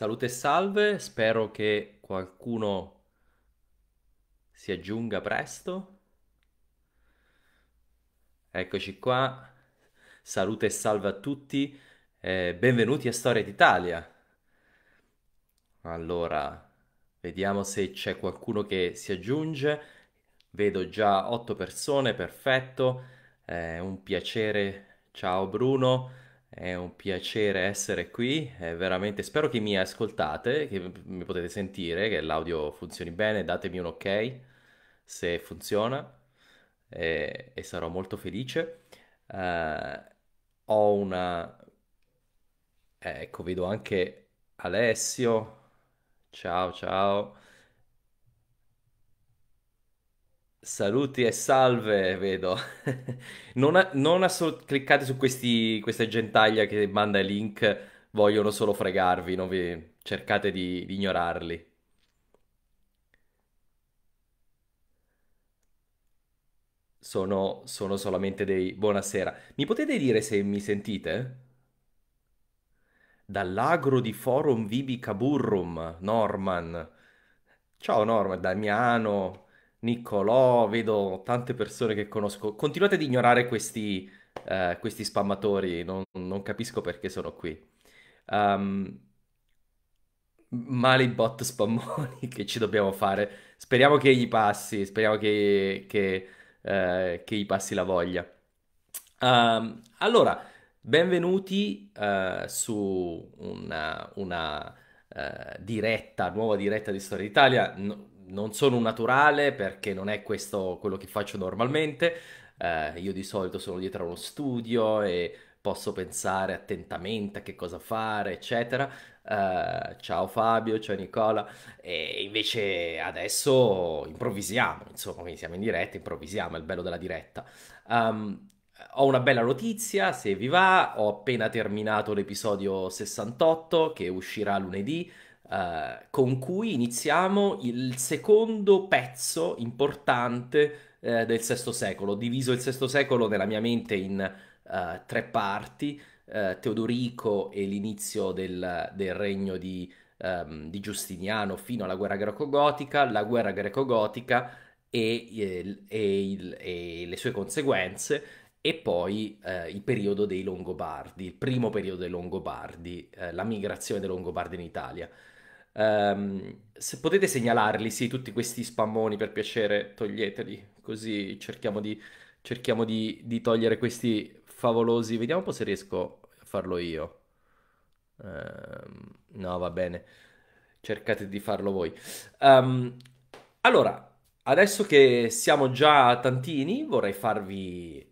Salute e salve, spero che qualcuno si aggiunga presto. Eccoci qua, salute e salve a tutti, eh, benvenuti a Storia d'Italia. Allora, vediamo se c'è qualcuno che si aggiunge. Vedo già otto persone, perfetto, è eh, un piacere. Ciao Bruno. È un piacere essere qui, è veramente spero che mi ascoltate, che mi potete sentire, che l'audio funzioni bene, datemi un ok se funziona e, e sarò molto felice. Uh, ho una... ecco, vedo anche Alessio, ciao ciao. Saluti e salve, vedo. Non, non cliccate su questi, queste gentaglia che manda i link, vogliono solo fregarvi, non vi- cercate di, di ignorarli. Sono, sono solamente dei... Buonasera. Mi potete dire se mi sentite? Dall'agro di Forum Vibi Caburrum, Norman. Ciao Norman, Damiano. Niccolò, vedo tante persone che conosco. Continuate ad ignorare questi, uh, questi spammatori, non, non, capisco perché sono qui. Um, ehm, mali bot spammoni che ci dobbiamo fare. Speriamo che gli passi, speriamo che, che, uh, che gli passi la voglia. Um, allora, benvenuti uh, su una, una diretta, nuova diretta di Storia d'Italia. No, non sono un naturale perché non è questo quello che faccio normalmente. Eh, io di solito sono dietro allo studio e posso pensare attentamente a che cosa fare, eccetera. Uh, ciao Fabio, ciao Nicola. E invece adesso improvvisiamo, insomma, siamo in diretta, improvvisiamo, è il bello della diretta. Um, ho una bella notizia, se vi va, ho appena terminato l'episodio 68 che uscirà lunedì eh, con cui iniziamo il secondo pezzo importante eh, del VI secolo. Ho diviso il VI secolo nella mia mente in eh, tre parti, eh, Teodorico e l'inizio del, del regno di, ehm, di, Giustiniano fino alla guerra greco-gotica, la guerra greco-gotica e, e, e, e le sue conseguenze, e poi eh, il periodo dei Longobardi, il primo periodo dei Longobardi, eh, la migrazione dei Longobardi in Italia. Um, se potete segnalarli, sì, tutti questi spammoni, per piacere, toglieteli, così cerchiamo di, cerchiamo di, di togliere questi favolosi. Vediamo un po' se riesco a farlo io. Um, no, va bene, cercate di farlo voi. Um, allora, adesso che siamo già tantini, vorrei farvi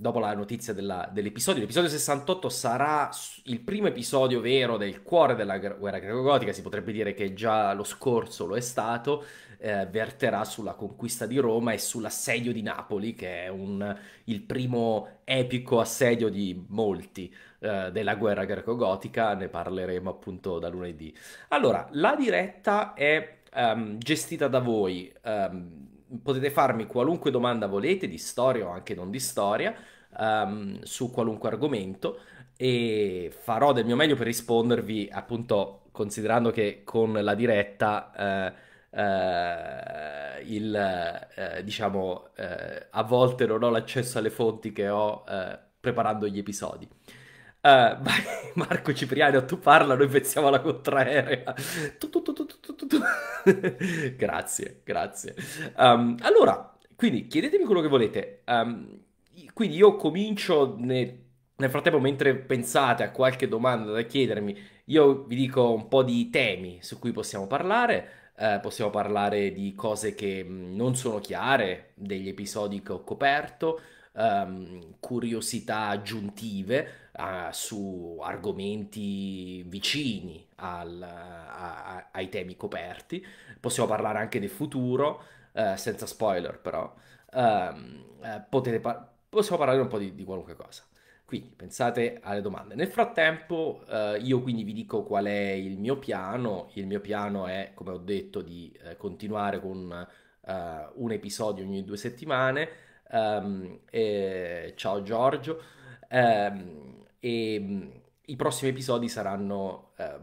dopo la notizia della, dell'episodio, l'episodio 68 sarà il primo episodio vero del cuore della guerra greco-gotica, si potrebbe dire che già lo scorso lo è stato, eh, verterà sulla conquista di Roma e sull'assedio di Napoli, che è un, il primo epico assedio di molti eh, della guerra greco-gotica, ne parleremo appunto da lunedì. Allora, la diretta è um, gestita da voi. Um, potete farmi qualunque domanda volete, di storia o anche non di storia, um, su qualunque argomento e farò del mio meglio per rispondervi, appunto, considerando che con la diretta... Uh, Uh, il, uh, diciamo, uh, a volte non ho l'accesso alle fonti che ho preparando gli episodi vai, eh, Marco Cipriano, tu parla, noi pensiamo alla contraerea. Tu, tu, tu, grazie, grazie. Um, allora, quindi chiedetemi quello che volete. Um, quindi io comincio nel, nel frattempo, mentre pensate a qualche domanda da chiedermi, io vi dico un po' di temi su cui possiamo parlare. Uh, possiamo parlare di cose che mm, non sono chiare, degli episodi che ho coperto, um, curiosità aggiuntive uh, su argomenti vicini al, a, a, ai temi coperti, possiamo parlare anche del futuro, uh, senza spoiler però, ehm, eh, potete par- possiamo parlare un po' di, di, qualunque cosa. Quindi pensate alle domande. Nel frattempo io quindi vi dico qual è il mio piano. Il mio piano è, come ho detto, di continuare con un episodio ogni due settimane. Um, ciao Giorgio. Um, e mm, i prossimi episodi saranno eh,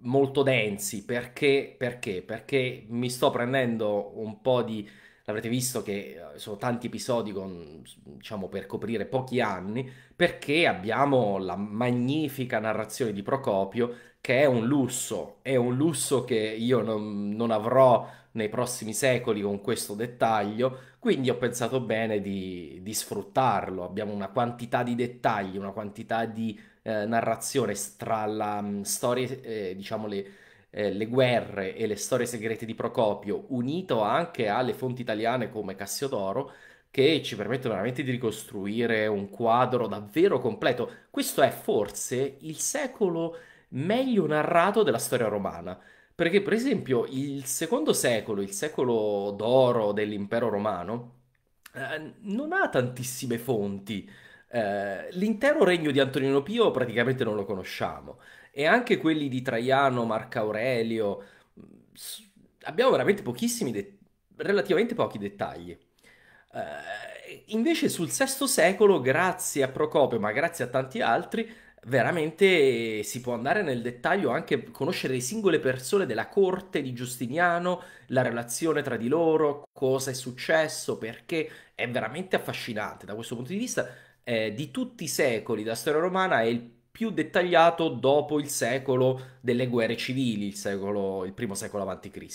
molto densi perché, perché, perché mi sto prendendo un po' di... L'avrete visto che eh, sono tanti episodi con, diciamo, per coprire pochi anni, perché abbiamo la magnifica narrazione di Procopio, che è un lusso, è un lusso che io non, non avrò nei prossimi secoli con questo dettaglio, quindi ho pensato bene di, di sfruttarlo, abbiamo una quantità di dettagli, una quantità di eh, narrazione tra la mh, mm, storia, eh, diciamo le, eh, le, guerre e le storie segrete di Procopio, unito anche alle fonti italiane come Cassiodoro, che ci permettono veramente di ricostruire un quadro davvero completo. Questo è forse il secolo meglio narrato della storia romana. Perché, per esempio, il secondo secolo, il secolo d'oro dell'impero romano, eh, non ha tantissime fonti. Eh, l'intero regno di Antonino Pio praticamente non lo conosciamo, e anche quelli di Traiano, Marco Aurelio, abbiamo veramente pochissimi, de- relativamente pochi dettagli. Eh, invece sul VI secolo, grazie a Procopio, ma grazie a tanti altri, veramente si può andare nel dettaglio anche conoscere le singole persone della corte di Giustiniano, la relazione tra di loro, cosa è successo, perché è veramente affascinante da questo punto di vista. Eh, di tutti i secoli della storia romana è il più dettagliato dopo il secolo delle guerre civili, il, secolo, il primo secolo a.C.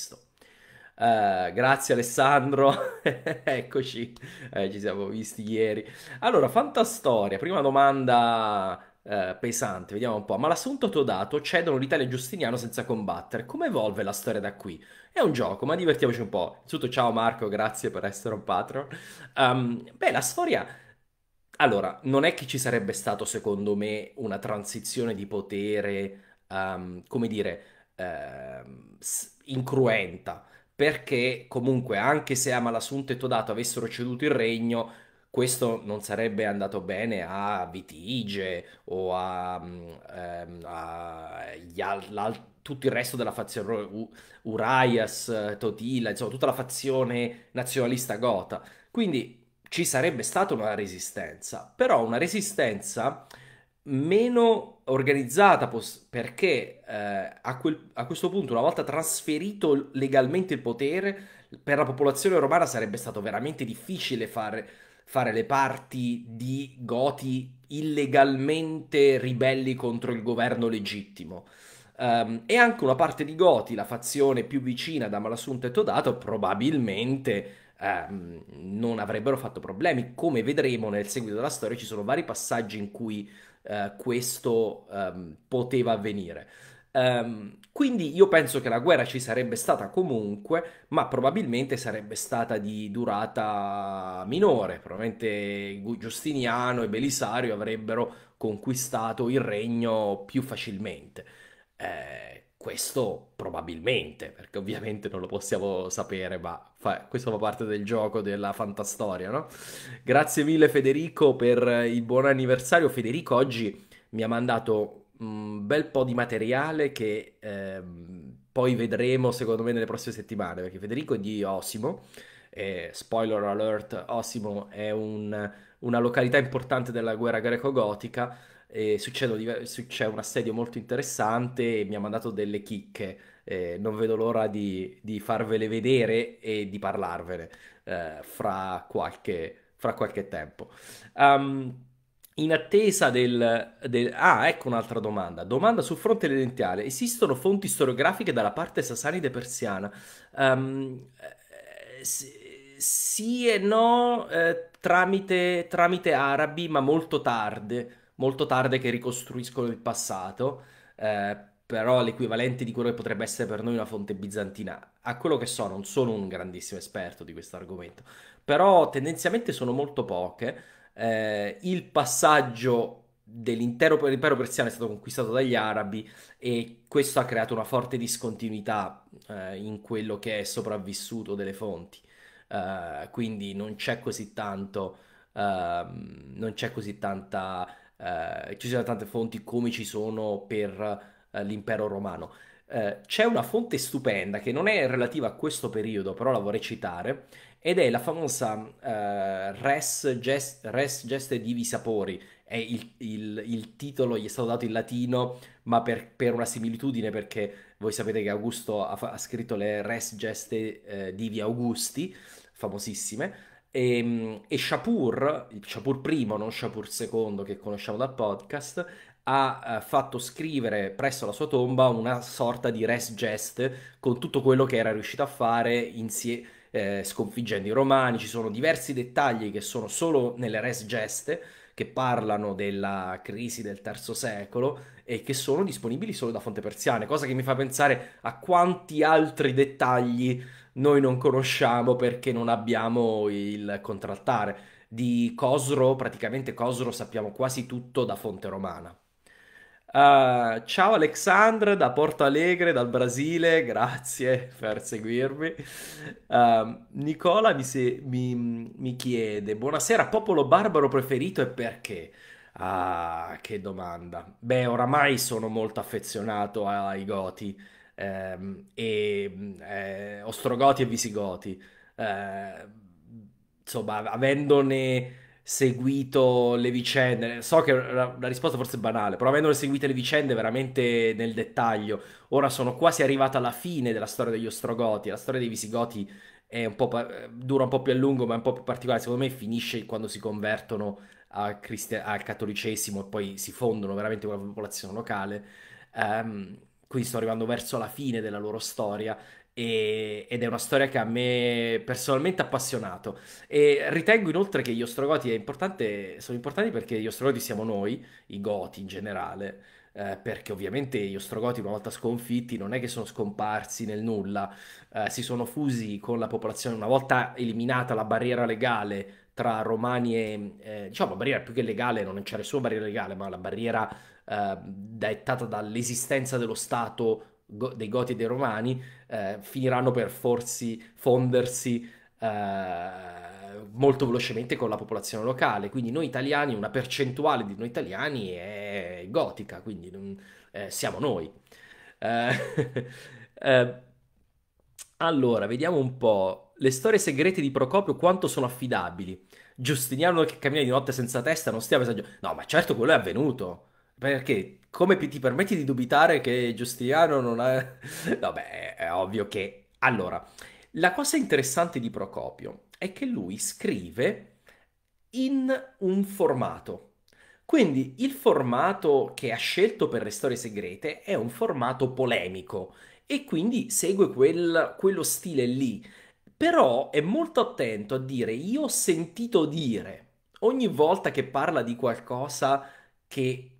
Uh, eh, grazie Alessandro, eccoci, eh, ci siamo visti ieri. Allora, fantastoria, prima domanda eh, pesante, vediamo un po'. Ma l'assunto Todato cedono l'Italia e Giustiniano senza combattere. Come evolve la storia da qui? È un gioco, ma divertiamoci un po'. Innanzitutto, ciao Marco, grazie per essere un patron. Um, beh, la storia. Allora, non è che ci sarebbe stato, secondo me, una transizione di potere, um, come dire, uh, incruenta. Perché comunque, anche se Amalassunto e Todato avessero ceduto il regno, questo non sarebbe andato bene a Vitige o a, mm, ehm, a al, tutto il resto della fazione Uraias, Totila, insomma tutta la fazione nazionalista gota. Quindi ci sarebbe stata una resistenza, però una resistenza meno organizzata perché eh, a, quel, a questo punto una volta trasferito legalmente il potere per la popolazione romana sarebbe stato veramente difficile fare fare le parti di goti illegalmente ribelli contro il governo legittimo. Um, e anche una parte di Goti, la fazione più vicina da Malassunto e Todato, probabilmente um, non avrebbero fatto problemi. Come vedremo nel seguito della storia, ci sono vari passaggi in cui uh, questo um, poteva avvenire. Um, quindi io penso che la guerra ci sarebbe stata comunque, ma probabilmente sarebbe stata di durata minore. Probabilmente Giustiniano e Belisario avrebbero conquistato il regno più facilmente. Eh, questo probabilmente, perché ovviamente non lo possiamo sapere, ma fa, questo fa parte del gioco della fantastoria, no? Grazie mille Federico per il buon anniversario. Federico oggi mi ha mandato un bel po' di materiale che ehm, poi vedremo secondo me nelle prossime settimane, perché Federico è di Osimo, eh, spoiler alert, Osimo è un, una località importante della guerra greco-gotica, e succede, c'è un assedio molto interessante e mi ha mandato delle chicche, eh, non vedo l'ora di, di, farvele vedere e di parlarvene eh, fra qualche, fra qualche tempo. Um, in attesa del, del, Ah, ecco un'altra domanda. Domanda sul fronte dentale. Esistono fonti storiografiche dalla parte sasanide persiana? Um, sì e no, eh, tramite, tramite, arabi, ma molto tarde, molto tarde che ricostruiscono il passato, eh, però l'equivalente di quello che potrebbe essere per noi una fonte bizantina. A quello che so, non sono un grandissimo esperto di questo argomento, però tendenzialmente sono molto poche eh, il passaggio dell'intero impero persiano è stato conquistato dagli arabi e questo ha creato una forte discontinuità eh, in quello che è sopravvissuto delle fonti. Uh, quindi non c'è così tanto, uh, non c'è così tanta, uh, ci sono tante fonti come ci sono per eh, l'impero romano. Eh, c'è una fonte stupenda che non è relativa a questo periodo, però la vorrei citare, ed è la famosa eh, Res, gest, Res Geste Divi Sapori, è il, il, il, titolo gli è stato dato in latino, ma per, per una similitudine, perché voi sapete che Augusto ha, ha scritto le Res Geste eh, Divi Augusti, famosissime, ehm, e, e Shapur, Shapur primo, non Shapur secondo che conosciamo dal podcast, ha eh, fatto scrivere presso la sua tomba una sorta di res gest con tutto quello che era riuscito a fare insieme. Eh, sconfiggendo i romani, ci sono diversi dettagli che sono solo nelle res geste che parlano della crisi del terzo secolo e che sono disponibili solo da fonte persiane, cosa che mi fa pensare a quanti altri dettagli noi non conosciamo perché non abbiamo il contraltare. Di Cosro, praticamente Cosro sappiamo quasi tutto da fonte romana. Uh, ciao Alexandre da Porto Alegre, dal Brasile, grazie per seguirmi. Uh, Nicola mi, se- mi, mi, chiede, buonasera, popolo barbaro preferito e perché? Ah, che domanda. Beh, oramai sono molto affezionato ai Goti, ehm, e, eh, Ostrogoti e Visigoti. Eh, insomma, avendone seguito le vicende. So che la, la risposta forse è banale, però avendo seguito le vicende veramente nel dettaglio, ora sono quasi arrivata alla fine della storia degli Ostrogoti. La storia dei Visigoti un pa- dura un po' più a lungo, ma è un po' più particolare. Secondo me finisce quando si convertono Criste- al cattolicesimo e poi si fondono veramente con la popolazione locale. Um, quindi sto arrivando verso la fine della loro storia e, ed è una storia che a me personalmente ha appassionato. E ritengo inoltre che gli Ostrogoti sono importanti perché gli Ostrogoti siamo noi, i Goti in generale. Eh, perché ovviamente gli Ostrogoti, una volta sconfitti, non è che sono scomparsi nel nulla, eh, si sono fusi con la popolazione. Una volta eliminata la barriera legale tra romani e eh, diciamo barriera più che legale, non c'è nessuna barriera legale, ma la barriera eh, dettata dall'esistenza dello Stato go- dei Goti e dei Romani eh, finiranno per forsi fondersi eh, molto velocemente con la popolazione locale. Quindi noi italiani, una percentuale di noi italiani è gotica, quindi eh, siamo noi. Eh, eh, allora, vediamo un po'. Le storie segrete di Procopio quanto sono affidabili? Giustiniano che cammina di notte senza testa non stia pensando. No, ma certo quello è avvenuto. Perché? Come ti permetti di dubitare che Giustiniano non ha... Vabbè, è ovvio che... Allora, la cosa interessante di Procopio è che lui scrive in un formato. Quindi il formato che ha scelto per le storie segrete è un formato polemico e quindi segue quel, quello stile lì. Però è molto attento a dire io ho sentito dire ogni volta che parla di qualcosa che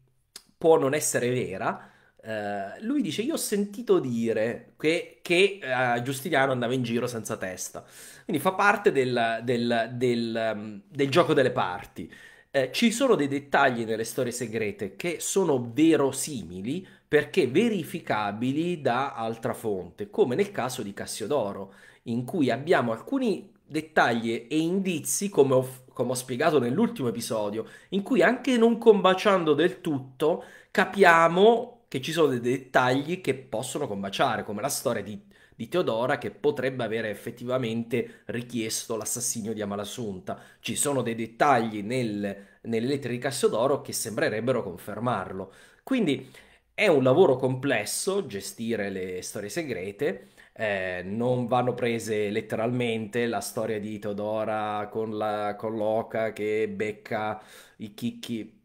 può non essere vera. Uh, lui dice: Io ho sentito dire che, che uh, Giustiniano andava in giro senza testa. Quindi fa parte del, del, del, um, del gioco delle parti. Uh, ci sono dei dettagli nelle storie segrete che sono verosimili perché verificabili da altra fonte, come nel caso di Cassiodoro, in cui abbiamo alcuni dettagli e indizi come, ho, come ho spiegato nell'ultimo episodio, in cui anche non combaciando del tutto capiamo che ci sono dei dettagli che possono combaciare, come la storia di, di Teodora che potrebbe avere effettivamente richiesto l'assassinio di Amalasunta. Ci sono dei dettagli nel, nelle lettere di Cassiodoro che sembrerebbero confermarlo. Quindi è un lavoro complesso gestire le storie segrete eh, non vanno prese letteralmente la storia di Teodora con, la, con l'oca che becca i chicchi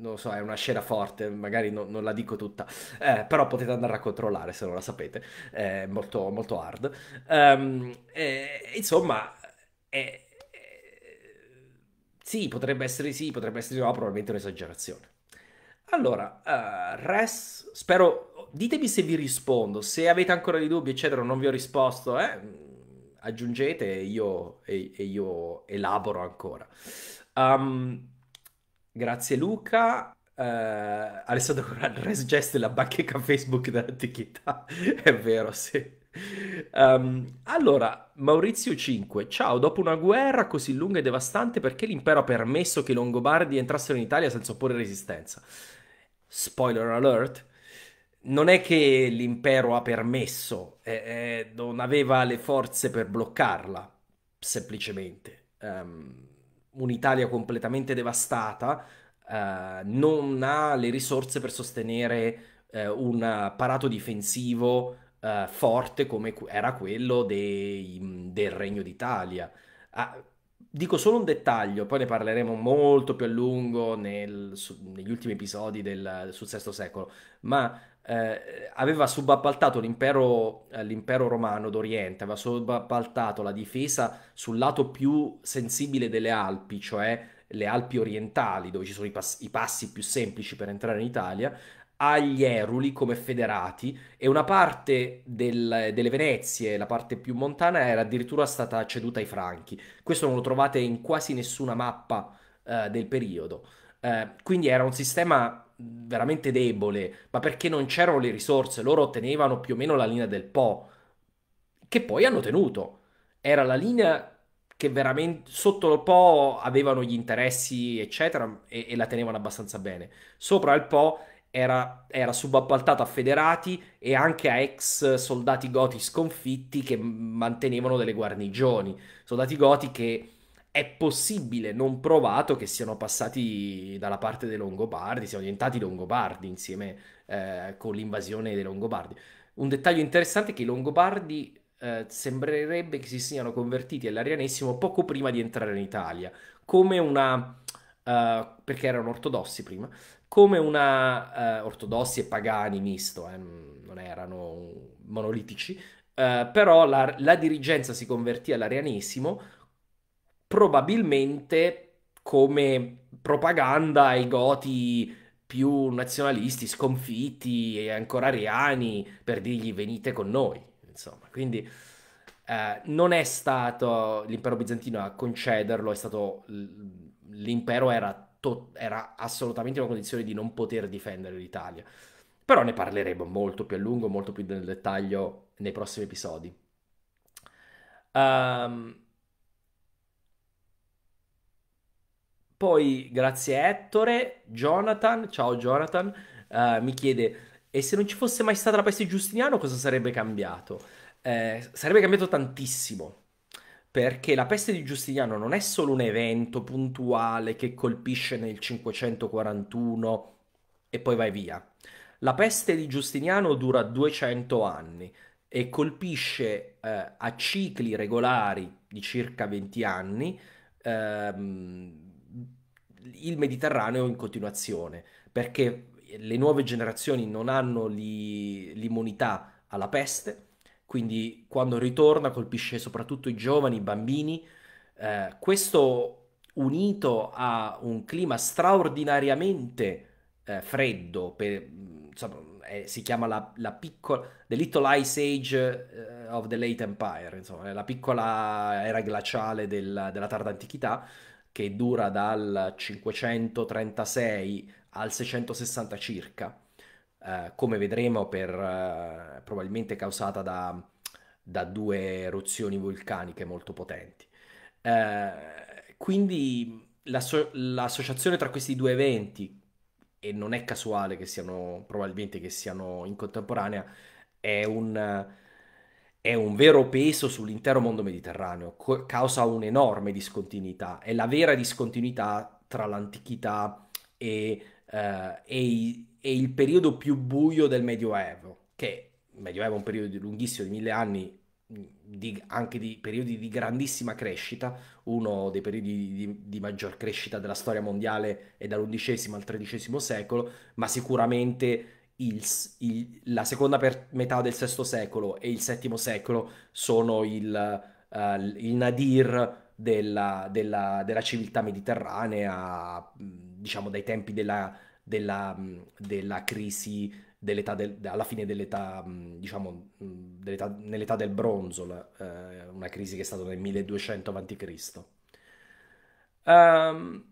non lo so, è una scena forte, magari no, non la dico tutta, eh, però potete andare a controllare se non la sapete, è molto, molto hard. Um, e, insomma, è, è... sì, potrebbe essere sì, potrebbe essere no, probabilmente un'esagerazione. Allora, uh, eh, Res, spero ditemi se vi rispondo, se avete ancora dei dubbi, eccetera, non vi ho risposto, eh, aggiungete e io, e, e io elaboro ancora. Um, grazie Luca. Uh, Alessandro Corrado, res gest la bacheca Facebook dell'antichità. È vero, sì. Um, allora, Maurizio 5, ciao, dopo una guerra così lunga e devastante, perché l'impero ha permesso che i Longobardi entrassero in Italia senza opporre resistenza? Spoiler alert, non è che l'impero ha permesso, eh, eh, non aveva le forze per bloccarla, semplicemente. Um, Un'Italia completamente devastata uh, non ha le risorse per sostenere uh, un apparato difensivo uh, forte come era quello dei, del Regno d'Italia. Ah, dico solo un dettaglio, poi ne parleremo molto più a lungo nel, su, negli ultimi episodi del, sul VI secolo, ma eh, aveva subappaltato l'impero, eh, l'impero, romano d'Oriente, aveva subappaltato la difesa sul lato più sensibile delle Alpi, cioè le Alpi orientali, dove ci sono i, pass- i passi più semplici per entrare in Italia, agli Eruli come federati e una parte del, delle Venezie, la parte più montana, era addirittura stata ceduta ai Franchi. Questo non lo trovate in quasi nessuna mappa eh, del periodo. Eh, quindi era un sistema veramente debole, ma perché non c'erano le risorse, loro tenevano più o meno la linea del Po, che poi hanno tenuto. Era la linea che veramente sotto il Po avevano gli interessi, eccetera, e, e la tenevano abbastanza bene. Sopra il Po era, era, subappaltata a federati e anche a ex soldati goti sconfitti che mantenevano delle guarnigioni. Soldati goti che è possibile, non provato, che siano passati dalla parte dei Longobardi, siano diventati Longobardi insieme eh, con l'invasione dei Longobardi. Un dettaglio interessante è che i Longobardi eh, sembrerebbe che si siano convertiti all'arianesimo poco prima di entrare in Italia, come una... Eh, perché erano ortodossi prima, come una... Eh, ortodossi e pagani misto, eh, non erano monolitici, eh, però la, la dirigenza si convertì all'arianesimo probabilmente come propaganda ai goti più nazionalisti, sconfitti e ancora ariani per dirgli venite con noi, insomma, quindi eh, non è stato l'impero bizantino a concederlo, è stato l'impero era, to- era assolutamente in una condizione di non poter difendere l'Italia. Però ne parleremo molto più a lungo, molto più nel dettaglio nei prossimi episodi. Um, Poi, grazie a Ettore, Jonathan, ciao Jonathan, eh, mi chiede, e se non ci fosse mai stata la peste di Giustiniano, cosa sarebbe cambiato? Eh, sarebbe cambiato tantissimo, perché la peste di Giustiniano non è solo un evento puntuale che colpisce nel 541 e poi vai via. La peste di Giustiniano dura 200 anni e colpisce eh, a cicli regolari di circa 20 anni ehm, il Mediterraneo in continuazione, perché le nuove generazioni non hanno l'immunità alla peste, quindi quando ritorna colpisce soprattutto i giovani, i bambini. Eh, questo unito a un clima straordinariamente eh, freddo, per, insomma, eh, si chiama la, la, piccola The Little Ice Age eh, of the Late Empire, insomma, la piccola era glaciale del, della tarda antichità che dura dal 536 al 660 circa, eh, come vedremo per, eh, probabilmente causata da, da, due eruzioni vulcaniche molto potenti. Eh, quindi l'asso- l'associazione tra questi due eventi, e non è casuale che siano probabilmente che siano in contemporanea, è un è un vero peso sull'intero mondo mediterraneo, co- causa un'enorme discontinuità, è la vera discontinuità tra l'antichità e, eh, e, i, e il periodo più buio del Medioevo, che il Medioevo è un periodo lunghissimo di mille anni, di, anche di periodi di grandissima crescita, uno dei periodi di, di maggior crescita della storia mondiale è dall'undicesimo al tredicesimo secolo, ma sicuramente il, il, la seconda metà del VI secolo e il VII secolo sono il, uh, il nadir della, della, della, civiltà mediterranea, mm, diciamo dai tempi della, mm, della crisi dell'età del, alla fine dell'età, mm, diciamo, dell'età, nell'età del bronzo, uh, una crisi che è stata nel 1200 a.C. Um,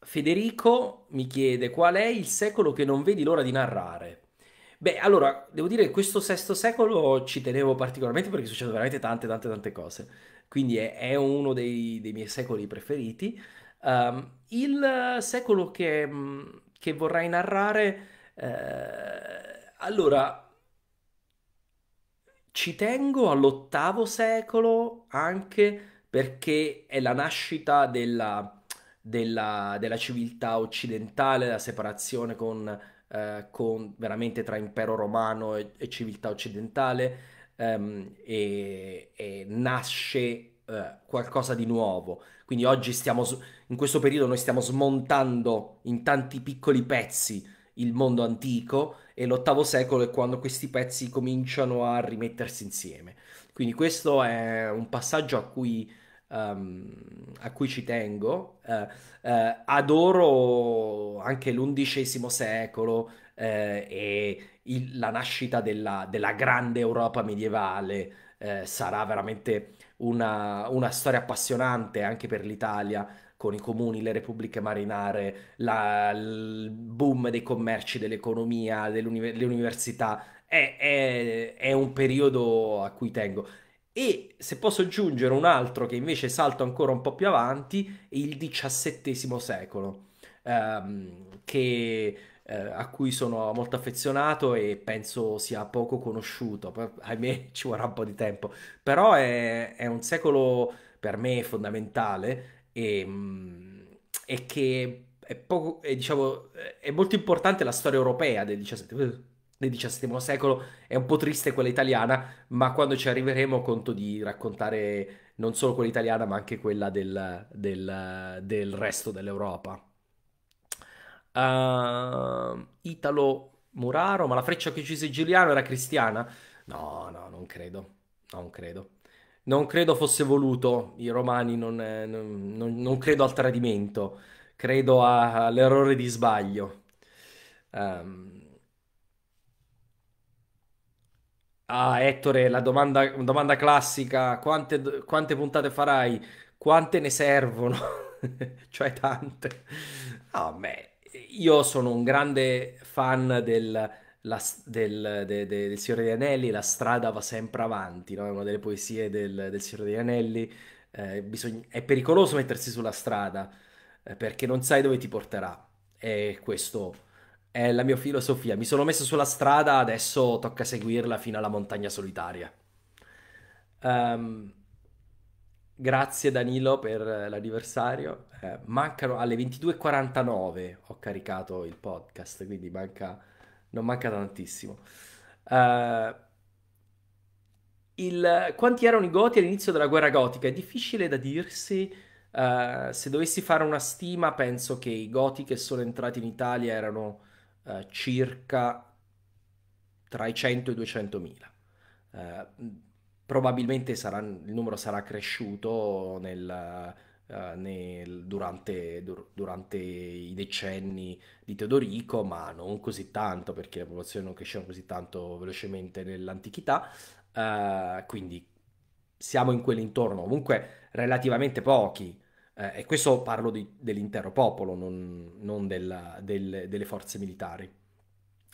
Federico mi chiede qual è il secolo che non vedi l'ora di narrare. Beh, allora, devo dire che questo sesto secolo ci tenevo particolarmente perché succedono veramente tante, tante, tante cose. Quindi è, è uno dei, dei, miei secoli preferiti. Um, il secolo che, mm, che vorrei narrare, eh, allora, ci tengo all'ottavo secolo anche perché è la nascita della della, della civiltà occidentale, la separazione con, eh, con, veramente tra impero romano e, e civiltà occidentale ehm, e, e, nasce eh, qualcosa di nuovo. Quindi oggi stiamo, in questo periodo noi stiamo smontando in tanti piccoli pezzi il mondo antico e l'ottavo secolo è quando questi pezzi cominciano a rimettersi insieme. Quindi questo è un passaggio a cui um, a cui ci tengo. Uh, uh, adoro anche l'undicesimo secolo eh, e il, la nascita della, della, grande Europa medievale. sarà veramente una, una storia appassionante anche per l'Italia, con i comuni, le repubbliche marinare, la, il boom dei commerci, dell'economia, delle dell'univer- università. È, è, è, un periodo a cui tengo. E se posso aggiungere un altro che invece salto ancora un po' più avanti, è il XVII secolo, ehm, che, eh, a cui sono molto affezionato e penso sia poco conosciuto. Ahimè, ci vorrà un po' di tempo, però è, è un secolo per me fondamentale e, mm, e che è, poco, è, diciamo, è molto importante la storia europea del XVII secolo del XVII secolo è un po' triste quella italiana, ma quando ci arriveremo conto di raccontare non solo quella italiana, ma anche quella del, del, del resto dell'Europa. Uh, Italo Muraro, ma la freccia che uccise Giuliano era cristiana? No, no, non credo, non credo. Non credo fosse voluto, i romani non, non, non, non credo al tradimento, credo all'errore di sbaglio. Um, Ah, Ettore, la domanda, domanda classica, quante, quante puntate farai? Quante ne servono? Cioè tante. Ah, beh, io sono un grande fan del, la, del, de, de, del Signore degli Anelli, la strada va sempre avanti, no? è una delle poesie del, del Signore degli Anelli. Eh, bisogna, è pericoloso mettersi sulla strada eh, perché non sai dove ti porterà. E questo è la mia filosofia. Mi sono messo sulla strada, adesso tocca seguirla fino alla montagna solitaria. Um, grazie Danilo per l'anniversario. Eh, mancano alle 22.49 ho caricato il podcast, quindi manca, non manca tantissimo. Uh, il, quanti erano i goti all'inizio della guerra gotica? È difficile da dirsi. Uh, se dovessi fare una stima, penso che i goti che sono entrati in Italia erano eh, circa tra i 100 e i 200 mila. Eh, probabilmente sarà, il numero sarà cresciuto nel, eh, nel, durante, dur, durante, i decenni di Teodorico, ma non così tanto perché le popolazioni non crescevano così tanto velocemente nell'antichità. Eh, quindi siamo in quell'intorno, comunque relativamente pochi eh, e questo parlo di, dell'intero popolo, non, non della, del, delle forze militari.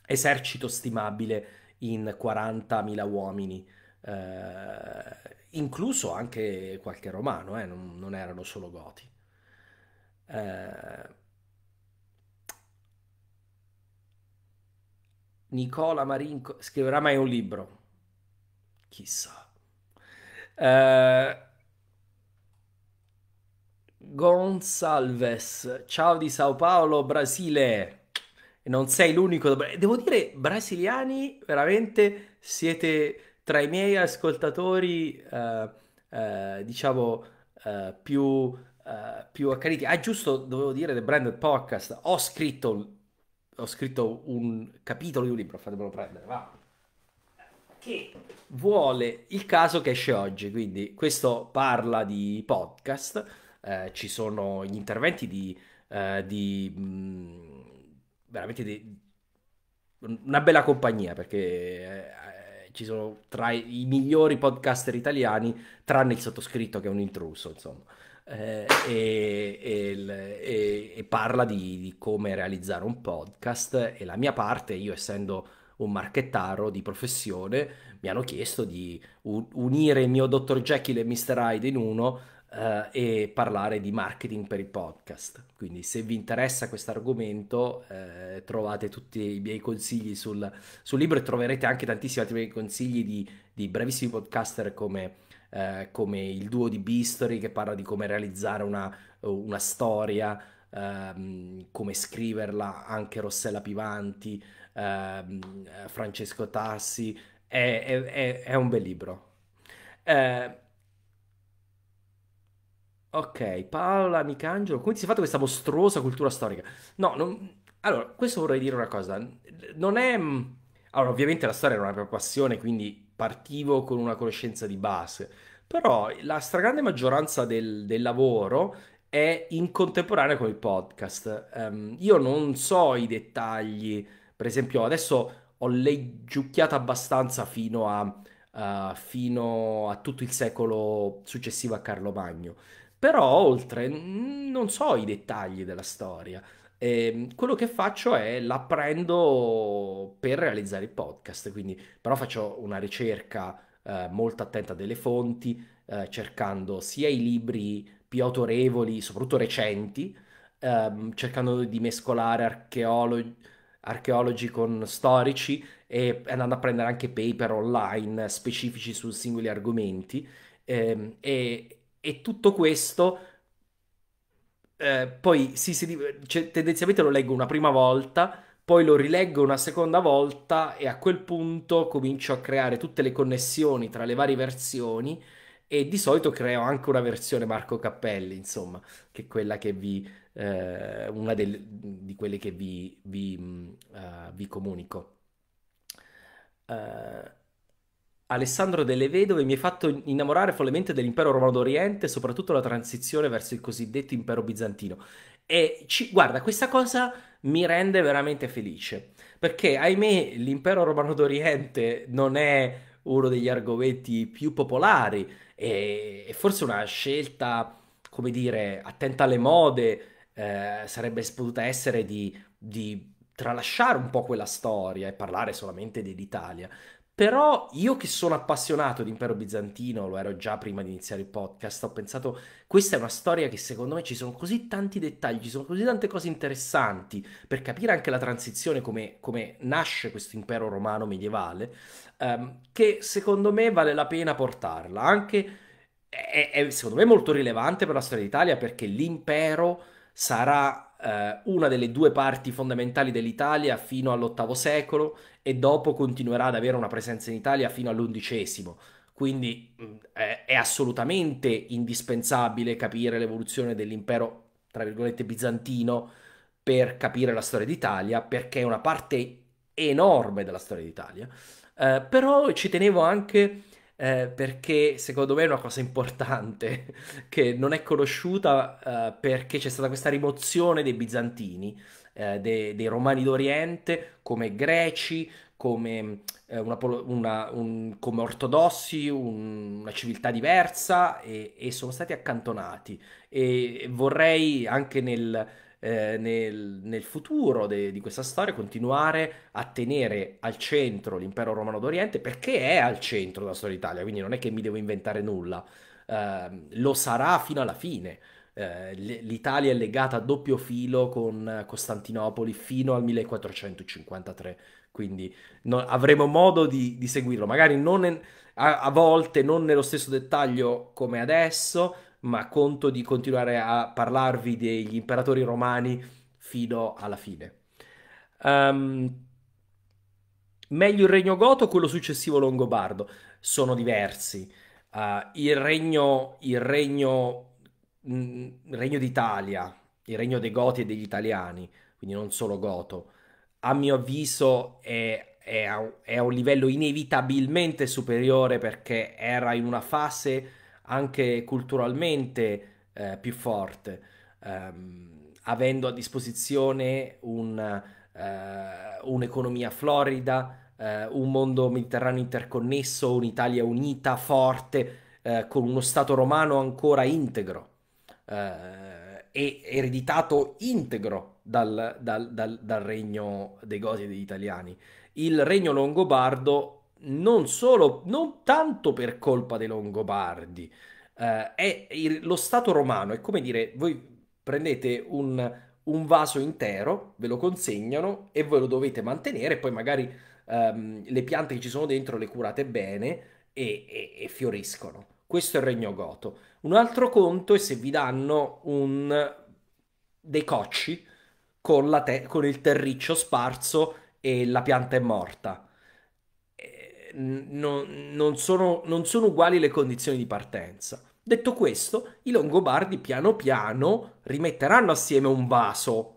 Esercito stimabile in 40.000 uomini, eh, incluso anche qualche romano, eh, non, non, erano solo goti. Eh, Nicola Marinco scriverà mai un libro? Chissà. Eh, Gonsalves, ciao di Sao Paolo, Brasile. E Non sei l'unico. Devo dire, brasiliani, veramente siete tra i miei ascoltatori, eh, eh, diciamo, eh, più, eh, più accariti. Ah, giusto, dovevo dire, The Branded Podcast. Ho scritto, ho scritto un capitolo di un libro, fatemelo prendere, va che vuole il caso che esce oggi, quindi questo parla di podcast eh, ci sono gli interventi di, eh, di mh, mm, veramente di una bella compagnia perché eh, ci sono tra i migliori podcaster italiani, tranne il sottoscritto che è un intruso, insomma. Eh, e, e, e, parla di, di, come realizzare un podcast e la mia parte, io essendo un marchettaro di professione, mi hanno chiesto di unire il mio dottor Jekyll e Mr. Hyde in uno Uh, e parlare di marketing per il podcast. Quindi se vi interessa questo argomento eh, trovate tutti i miei consigli sul, sul, libro e troverete anche tantissimi altri miei consigli di, di brevissimi podcaster come, eh, come il duo di Bistory che parla di come realizzare una, una storia, ehm, come scriverla, anche Rossella Pivanti, ehm, Francesco Tassi. È, è, è, è, un bel libro. Eh, Ok, Paola Micangelo, come ti sei fatto questa mostruosa cultura storica? No, non... allora, questo vorrei dire una cosa. Non è... Mm, allora, ovviamente la storia era una mia passione, quindi partivo con una conoscenza di base, però la stragrande maggioranza del, del lavoro è in contemporanea con il podcast. Um, io non so i dettagli, per esempio adesso ho leggiucchiato abbastanza fino a, uh, fino a tutto il secolo successivo a Carlo Magno. Però oltre non so i dettagli della storia. E ehm, quello che faccio è la prendo per realizzare il podcast, quindi però faccio una ricerca eh, molto attenta delle fonti, eh, cercando sia i libri più autorevoli, soprattutto recenti, ehm, cercando di mescolare archeologi, archeologi con storici e andando a prendere anche paper online specifici su singoli argomenti. Ehm, e, e tutto questo eh, poi si, sì, cioè, tendenzialmente lo leggo una prima volta, poi lo rileggo una seconda volta e a quel punto comincio a creare tutte le connessioni tra le varie versioni e di solito creo anche una versione Marco Cappelli, insomma, che è quella che vi, eh, una del, di quelle che vi, vi, uh, vi comunico. Uh, Alessandro delle Vedove mi ha fatto innamorare follemente dell'impero romano d'Oriente, soprattutto la transizione verso il cosiddetto impero bizantino. E ci, guarda, questa cosa mi rende veramente felice, perché ahimè l'impero romano d'Oriente non è uno degli argomenti più popolari, e, è forse una scelta, come dire, attenta alle mode, eh, sarebbe potuta essere di, di tralasciare un po' quella storia e parlare solamente dell'Italia. Però io che sono appassionato di impero bizantino, lo ero già prima di iniziare il podcast, ho pensato questa è una storia che secondo me ci sono così tanti dettagli, ci sono così tante cose interessanti per capire anche la transizione, come, come nasce questo impero romano medievale, ehm, che secondo me vale la pena portarla. Anche è, è secondo me molto rilevante per la storia d'Italia perché l'impero sarà eh, una delle due parti fondamentali dell'Italia fino all'VIII secolo e dopo continuerà ad avere una presenza in Italia fino all'undicesimo. Quindi eh, è assolutamente indispensabile capire l'evoluzione dell'impero, tra virgolette, bizantino per capire la storia d'Italia, perché è una parte enorme della storia d'Italia. Eh, però ci tenevo anche eh, perché secondo me è una cosa importante che non è conosciuta eh, perché c'è stata questa rimozione dei bizantini, eh, de dei romani d'Oriente come greci, come, eh, una, una, un, come ortodossi, un, una civiltà diversa e, e sono stati accantonati. E vorrei anche nel eh, nel, nel, futuro de, di questa storia continuare a tenere al centro l'impero romano d'Oriente perché è al centro della storia d'Italia, quindi non è che mi devo inventare nulla, eh, lo sarà fino alla fine. Eh, L'Italia è legata a doppio filo con Costantinopoli fino al 1453, quindi no, avremo modo di, di seguirlo, magari non en- a, a volte non nello stesso dettaglio come adesso, ma conto di continuare a parlarvi degli imperatori romani fino alla fine. Um, meglio il regno goto o quello successivo longobardo? Sono diversi. Uh, il regno, il regno, mh, mm, regno d'Italia, il regno dei Goti e degli italiani, quindi non solo goto, a mio avviso è, è, a, è a un livello inevitabilmente superiore perché era in una fase anche culturalmente eh, più forte, ehm, avendo a disposizione un, eh, un'economia florida, eh, un mondo mediterraneo interconnesso, un'Italia unita, forte, eh, con uno Stato romano ancora integro eh, e ereditato integro dal, dal, dal, dal regno dei Goti e degli italiani. Il regno longobardo non solo, non tanto per colpa dei Longobardi, eh, è il, lo Stato romano, è come dire, voi prendete un, un, vaso intero, ve lo consegnano e voi lo dovete mantenere, poi magari ehm, le piante che ci sono dentro le curate bene e, e, e fioriscono. Questo è il regno goto. Un altro conto è se vi danno un, dei cocci con, te- con il terriccio sparso e la pianta è morta non, non, sono, non sono uguali le condizioni di partenza. Detto questo, i Longobardi piano piano rimetteranno assieme un vaso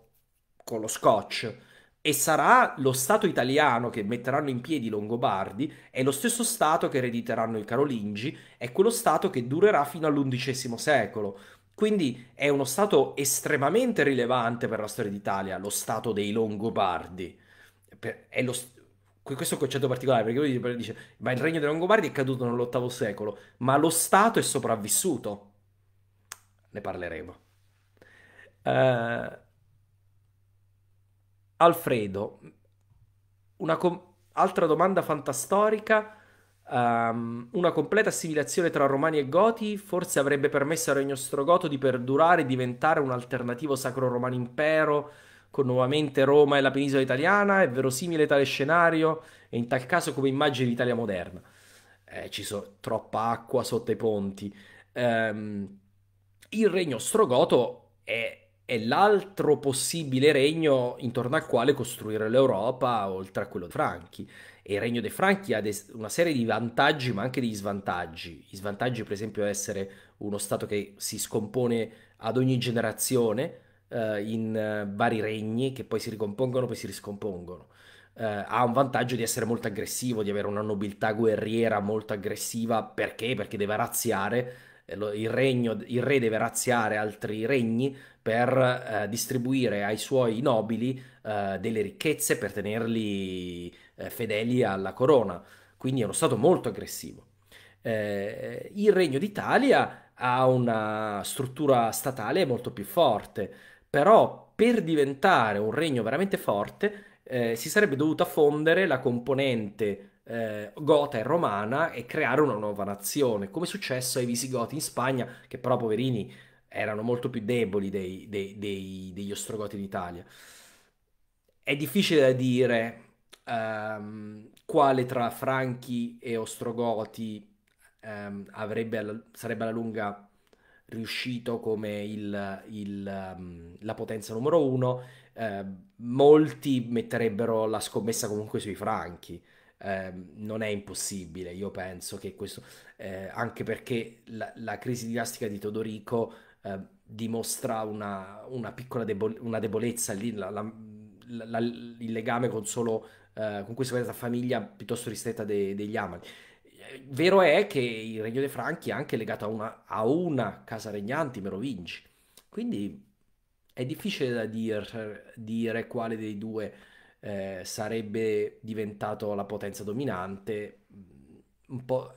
con lo scotch e sarà lo Stato italiano che metteranno in piedi i Longobardi e lo stesso Stato che erediteranno i Carolingi è quello Stato che durerà fino all'undicesimo secolo. Quindi è uno Stato estremamente rilevante per la storia d'Italia, lo Stato dei Longobardi. È lo, questo è un concetto particolare perché lui dice, ma il regno dei Longobardi è caduto nell'ottavo secolo, ma lo Stato è sopravvissuto. Ne parleremo. Uh, Alfredo, com- altra domanda fantastorica. Um, una completa assimilazione tra romani e goti forse avrebbe permesso al regno strogoto di perdurare e diventare un alternativo sacro romano impero con nuovamente Roma e la penisola italiana? È verosimile tale scenario? E in tal caso come immagine l'Italia moderna? Eh, ci sono troppa acqua sotto i ponti. Um, il regno strogoto è, è, l'altro possibile regno intorno al quale costruire l'Europa, oltre a quello dei Franchi. E il regno dei Franchi ha des- una serie di vantaggi, ma anche degli svantaggi. Gli svantaggi, per esempio, è essere uno stato che si scompone ad ogni generazione, eh, in eh, vari regni che poi si ricompongono, poi si riscompongono. Eh, ha un vantaggio di essere molto aggressivo, di avere una nobiltà guerriera molto aggressiva perché? Perché deve razziare. Eh, il, regno, il re deve razziare altri regni per eh, distribuire ai suoi nobili eh, delle ricchezze per tenerli eh, fedeli alla corona. Quindi è uno stato molto aggressivo. Eh, il Regno d'Italia ha una struttura statale molto più forte però per diventare un regno veramente forte eh, si sarebbe dovuta fondere la componente eh, gota e romana e creare una nuova nazione, come è successo ai Visigoti in Spagna, che però poverini erano molto più deboli dei, dei, dei, degli Ostrogoti d'Italia. È difficile da dire um, quale tra Franchi e Ostrogoti um, avrebbe, sarebbe alla lunga riuscito come il, il, um, la potenza numero uno, eh, molti metterebbero la scommessa comunque sui franchi. Eh, non è impossibile, io penso che questo, eh, anche perché la, la crisi dinastica di Todorico ehm, dimostra una, una piccola debole, una debolezza lì, la, la, il legame con solo eh, con questa famiglia piuttosto ristretta de, degli Amali vero è che il Regno dei Franchi è anche legato a una, a una casa regnante, Merovingi. Quindi è difficile da dir, dire quale dei due eh, sarebbe diventato la potenza dominante. Mm, un po'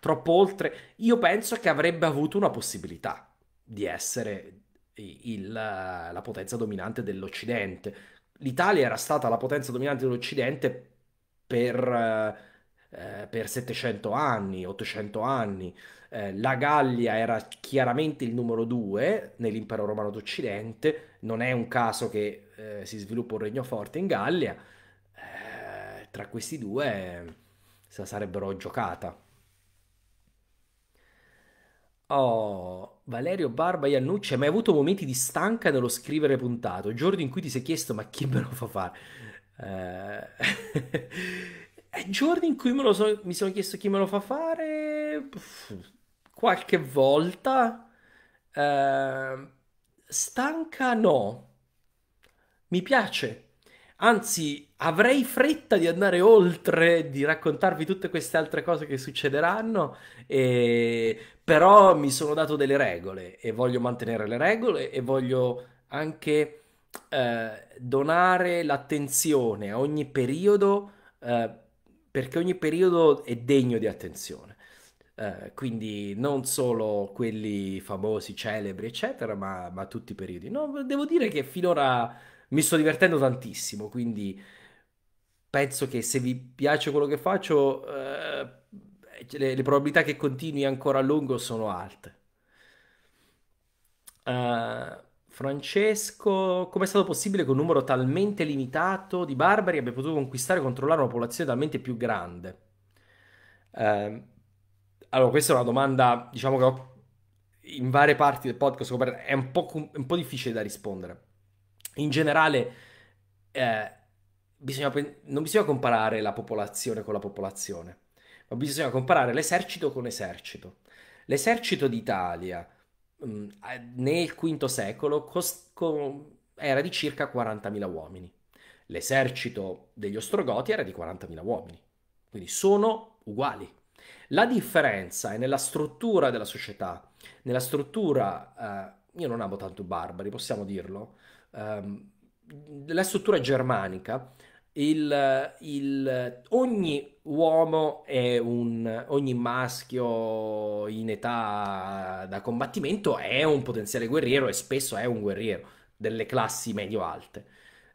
troppo oltre. Io penso che avrebbe avuto una possibilità di essere il, la potenza dominante dell'Occidente. L'Italia era stata la potenza dominante dell'Occidente per eh, eh, per 700 anni, 800 anni. Eh, la Gallia era chiaramente il numero due nell'impero romano d'Occidente, non è un caso che eh, si sviluppa un regno forte in Gallia, eh, tra questi due se la sarebbero giocata. Oh, Valerio Barba Iannucci, hai mai avuto momenti di stanca nello scrivere puntato? Giorni in cui ti sei chiesto ma chi me lo fa fare? Eh... È giorni in cui so, mi sono chiesto chi me lo fa fare qualche volta. Eh, stanca no. Mi piace. Anzi, avrei fretta di andare oltre, di raccontarvi tutte queste altre cose che succederanno, e... però mi sono dato delle regole e voglio mantenere le regole e voglio anche eh, donare l'attenzione a ogni periodo. Eh, perché ogni periodo è degno di attenzione. Eh, quindi non solo quelli famosi, celebri, eccetera, ma, ma tutti i periodi. No, devo dire che finora mi sto divertendo tantissimo, quindi penso che se vi piace quello che faccio, eh, le, le, probabilità che continui ancora a lungo sono alte. Uh, Francesco, come è stato possibile che un numero talmente limitato di barbari abbia potuto conquistare e controllare una popolazione talmente più grande? Eh, allora, questa è una domanda, diciamo che ho in varie parti del podcast, è un po', un po difficile da rispondere. In generale, eh, bisogna, non bisogna comparare la popolazione con la popolazione, ma bisogna comparare l'esercito con l'esercito. L'esercito d'Italia Mm, nel V secolo cost- co- era di circa 40.000 uomini. L'esercito degli Ostrogoti era di 40.000 uomini. Quindi sono uguali. La differenza è nella struttura della società, nella struttura, eh, io non amo tanto barbari, possiamo dirlo, ehm, la struttura germanica il, il, ogni uomo è un ogni maschio in età da combattimento è un potenziale guerriero e spesso è un guerriero delle classi medio-alte.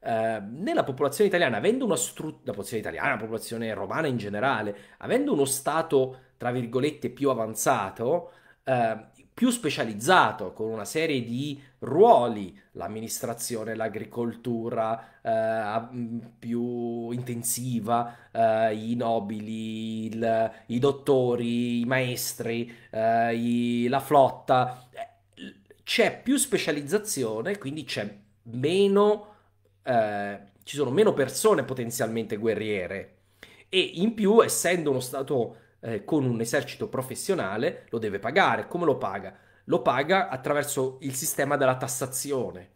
Eh, nella popolazione italiana, avendo una struttura, popolazione italiana, la popolazione romana in generale, avendo uno stato tra virgolette più avanzato, eh, più specializzato, con una serie di ruoli, l'amministrazione, l'agricoltura eh, mm, più intensiva, eh, i nobili, il, i dottori, i maestri, eh, i, la flotta. Eh, c'è più specializzazione, quindi c'è meno, eh, ci sono meno persone potenzialmente guerriere. E in più, essendo uno stato eh, con un esercito professionale lo deve pagare. Come lo paga? Lo paga attraverso il sistema della tassazione,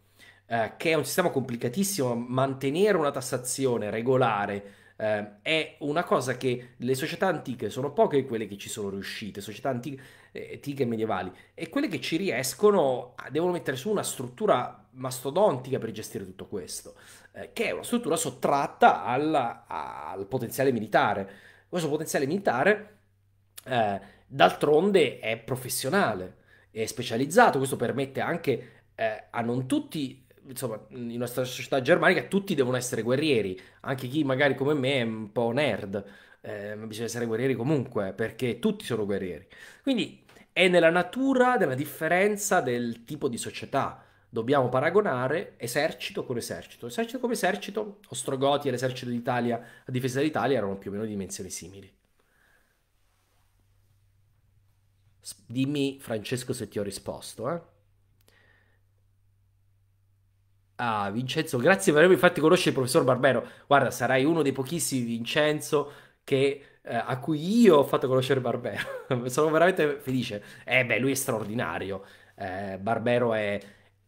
eh, che è un sistema complicatissimo. Mantenere una tassazione regolare eh, è una cosa che le società antiche sono poche quelle che ci sono riuscite, società antiche, eh, antiche medievali, e quelle che ci riescono ah, devono mettere su una struttura mastodontica per gestire tutto questo, eh, che è una struttura sottratta alla, al potenziale militare. Questo potenziale militare eh, d'altronde è professionale, è specializzato, questo permette anche eh, a non tutti insomma, in nostra società germanica tutti devono essere guerrieri, anche chi magari come me è un po' nerd, eh, bisogna essere guerrieri comunque, perché tutti sono guerrieri. Quindi è nella natura della differenza del tipo di società. Dobbiamo paragonare esercito con esercito. Esercito come esercito, Ostrogoti e l'esercito d'Italia, a difesa dell'Italia erano più o meno di dimensioni simili. Dimmi, Francesco, se ti ho risposto. Eh? Ah, Vincenzo, grazie per avermi fatto conoscere il professor Barbero. Guarda, sarai uno dei pochissimi, Vincenzo, che, eh, a cui io ho fatto conoscere Barbero. Sono veramente felice. Eh beh, lui è straordinario. Eh, Barbero è,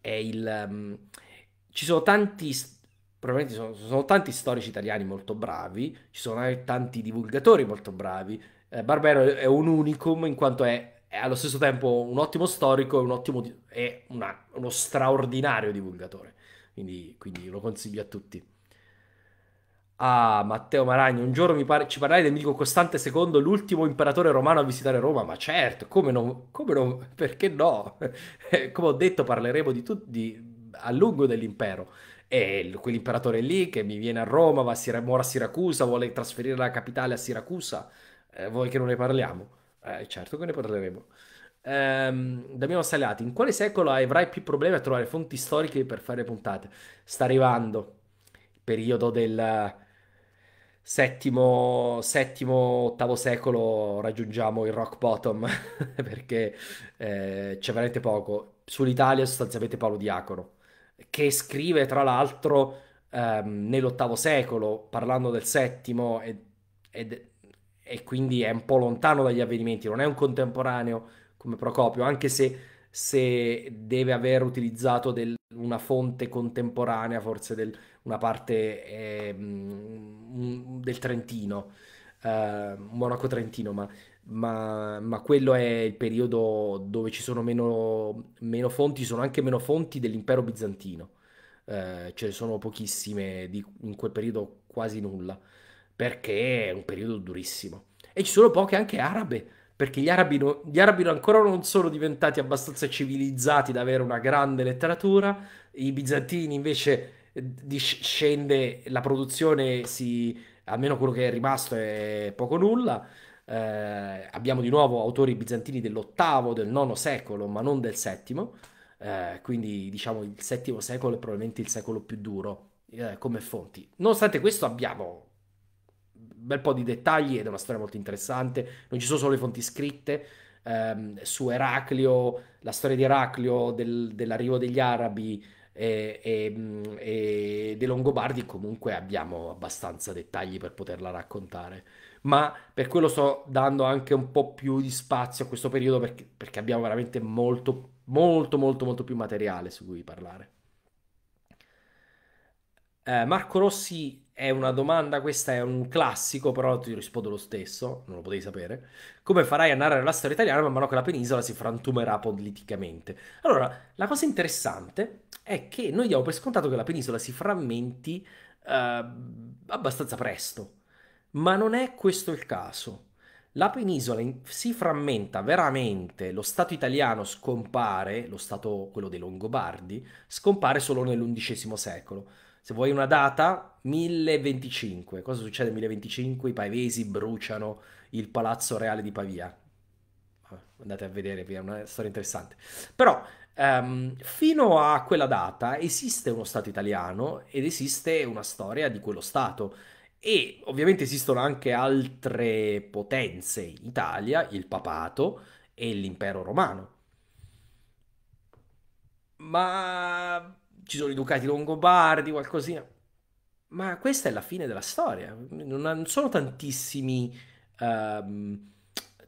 è il... Um, ci sono tanti... Probabilmente sono, sono, tanti storici italiani molto bravi, ci sono tanti divulgatori molto bravi. Eh, Barbero è un unicum in quanto è è allo stesso tempo un ottimo storico e, un ottimo di- una, uno straordinario divulgatore. Quindi, quindi, lo consiglio a tutti. Ah, Matteo Maragno, un giorno pare, ci parlai del mitico Costante II, l'ultimo imperatore romano a visitare Roma, ma certo, come non, come non perché no? Eh, come ho detto parleremo di tutti, a lungo dell'impero. E quell'imperatore lì che mi viene a Roma, va a Sir- muore a Siracusa, vuole trasferire la capitale a Siracusa, eh, vuoi che non ne parliamo? Eh, certo che ne parleremo. Ehm, Damiano Saliati, in quale secolo avrai più problemi a trovare fonti storiche per fare puntate? Sta arrivando il periodo del settimo, settimo, ottavo secolo, raggiungiamo il rock bottom perché eh, c'è veramente poco. Sull'Italia sostanzialmente Paolo Diacono, che scrive tra l'altro ehm, nell'ottavo secolo, parlando del settimo, ed, ed e quindi è un po' lontano dagli avvenimenti, non è un contemporaneo come Procopio, anche se, se deve aver utilizzato del, una fonte contemporanea, forse del, una parte eh, del Trentino, eh, Monaco Trentino, ma, ma, ma, quello è il periodo dove ci sono meno, meno fonti, sono anche meno fonti dell'impero bizantino, eh, ce ne sono pochissime, di, in quel periodo quasi nulla perché è un periodo durissimo. E ci sono poche anche arabe, perché gli arabi, no, gli arabi ancora non sono diventati abbastanza civilizzati da avere una grande letteratura, i bizantini invece eh, scende la produzione, si, almeno quello che è rimasto è poco nulla. Eh, abbiamo di nuovo autori bizantini dell'ottavo, del nono secolo, ma non del settimo. Eh, quindi diciamo il settimo secolo è probabilmente il secolo più duro eh, come fonti. Nonostante questo abbiamo bel po' di dettagli ed è una storia molto interessante. Non ci sono solo le fonti scritte. Ehm, su Eraclio, la storia di Eraclio, del, dell'arrivo degli arabi e, e, e dei Longobardi, comunque abbiamo abbastanza dettagli per poterla raccontare. Ma per quello sto dando anche un po' più di spazio a questo periodo perché, perché abbiamo veramente molto, molto, molto, molto più materiale su cui parlare. Eh, Marco Rossi è una domanda, questa è un classico, però ti rispondo lo stesso, non lo potevi sapere. Come farai a narrare la storia italiana man mano che la penisola si frantumerà politicamente? Allora, la cosa interessante è che noi diamo per scontato che la penisola si frammenti eh, abbastanza presto, ma non è questo il caso. La penisola si frammenta veramente, lo Stato italiano scompare, lo Stato, quello dei Longobardi, scompare solo nell'undicesimo secolo se vuoi una data, 1025. Cosa succede nel 1025? I paevesi bruciano il palazzo reale di Pavia. Eh, andate a vedere, è una storia interessante. Però, um, fino a quella data esiste uno Stato italiano ed esiste una storia di quello Stato. E ovviamente esistono anche altre potenze in Italia, il papato e l'impero romano. Ma ci sono i ducati longobardi, qualcosina. Ma questa è la fine della storia. Non sono tantissimi, ehm,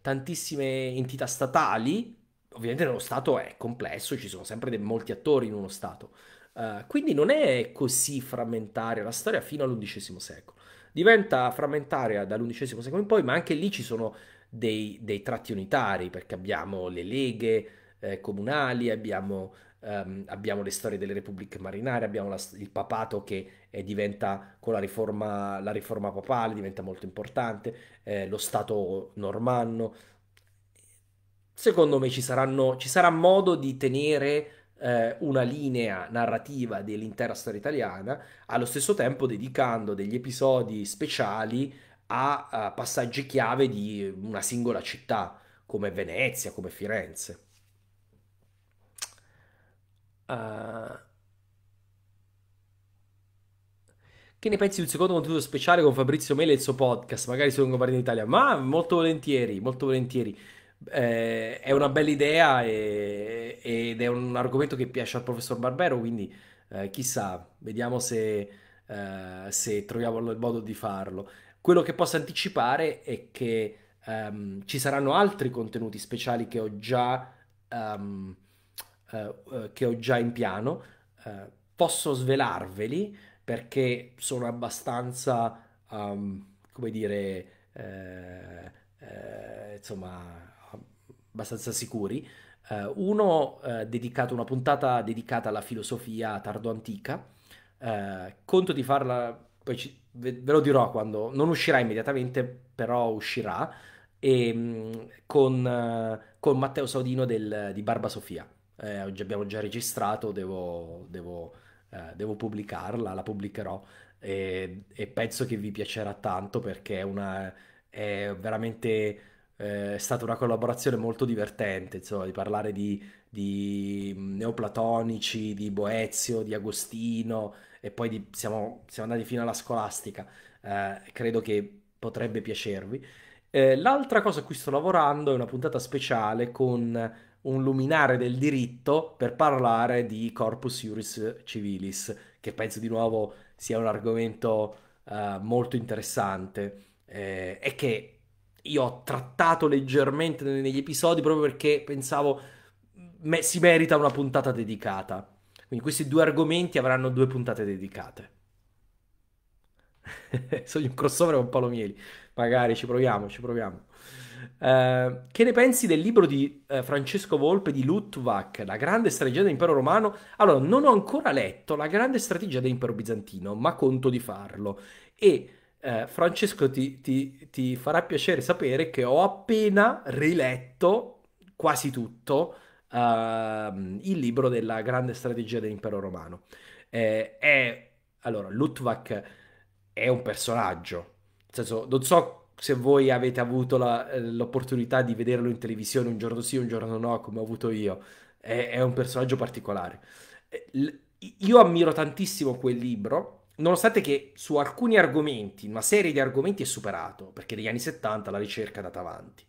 tantissime entità statali. Ovviamente nello Stato è complesso, ci sono sempre dei, molti attori in uno Stato. Uh, quindi non è così frammentaria la storia fino all'undicesimo secolo. Diventa frammentaria dall'undicesimo secolo in poi, ma anche lì ci sono dei, dei tratti unitari, perché abbiamo le leghe eh, comunali, abbiamo Um, abbiamo le storie delle repubbliche marinare, abbiamo la, il papato che eh, diventa con la riforma, la riforma, papale, diventa molto importante, eh, lo Stato normanno. Secondo me ci, saranno, ci sarà modo di tenere eh, una linea narrativa dell'intera storia italiana, allo stesso tempo dedicando degli episodi speciali a, a passaggi chiave di una singola città come Venezia, come Firenze. Uh... Che ne pensi di un secondo contenuto speciale con Fabrizio Mele e il suo podcast? Magari su solo in Italia, Ma molto volentieri, molto volentieri. Eh, è una bella idea e, ed è un argomento che piace al professor Barbero, quindi eh, chissà, vediamo se, eh, se, troviamo il modo di farlo. Quello che posso anticipare è che ehm, ci saranno altri contenuti speciali che ho già... Um, eh, eh, che ho già in piano. Eh, posso svelarveli perché sono abbastanza, um, come dire, eh, eh, insomma, abbastanza sicuri. uno dedicato, una puntata dedicata alla filosofia tardo-antica. conto di farla poi ci, ve, ve, lo dirò quando non uscirà immediatamente, però uscirà e, ehm, con, con Matteo Saudino del, di Barba Sofia eh, abbiamo già registrato, devo, devo, eh, devo pubblicarla, la pubblicherò e, e, penso che vi piacerà tanto perché è, una, è veramente eh, è stata una collaborazione molto divertente, insomma, di parlare di, di neoplatonici, di Boezio, di Agostino e poi di, siamo, siamo, andati fino alla scolastica, eh, credo che potrebbe piacervi. Eh, l'altra cosa a cui sto lavorando è una puntata speciale con un luminare del diritto per parlare di corpus iuris civilis, che penso di nuovo sia un argomento uh, molto interessante eh, e che io ho trattato leggermente negli episodi proprio perché pensavo mm, me- si merita una puntata dedicata. Quindi questi due argomenti avranno due puntate dedicate. Sogno un crossover con Paolo Mieli. Magari ci proviamo, ci proviamo. Eh, che ne pensi del libro di eh, Francesco Volpe di Lutvac, La grande strategia dell'impero romano? Allora, non ho ancora letto La grande strategia dell'impero bizantino, ma conto di farlo. E eh, Francesco ti, ti, ti, farà piacere sapere che ho appena riletto quasi tutto ehm, il libro della grande strategia dell'impero romano. Eh, è, allora, Lutvac è un personaggio, nel senso, non so se voi avete avuto la, eh, l'opportunità di vederlo in televisione un giorno sì, un giorno no, come ho avuto io, è, è un personaggio particolare. Eh, io ammiro tantissimo quel libro, nonostante che su alcuni argomenti, una serie di argomenti è superato, perché negli anni 70 la ricerca è andata avanti.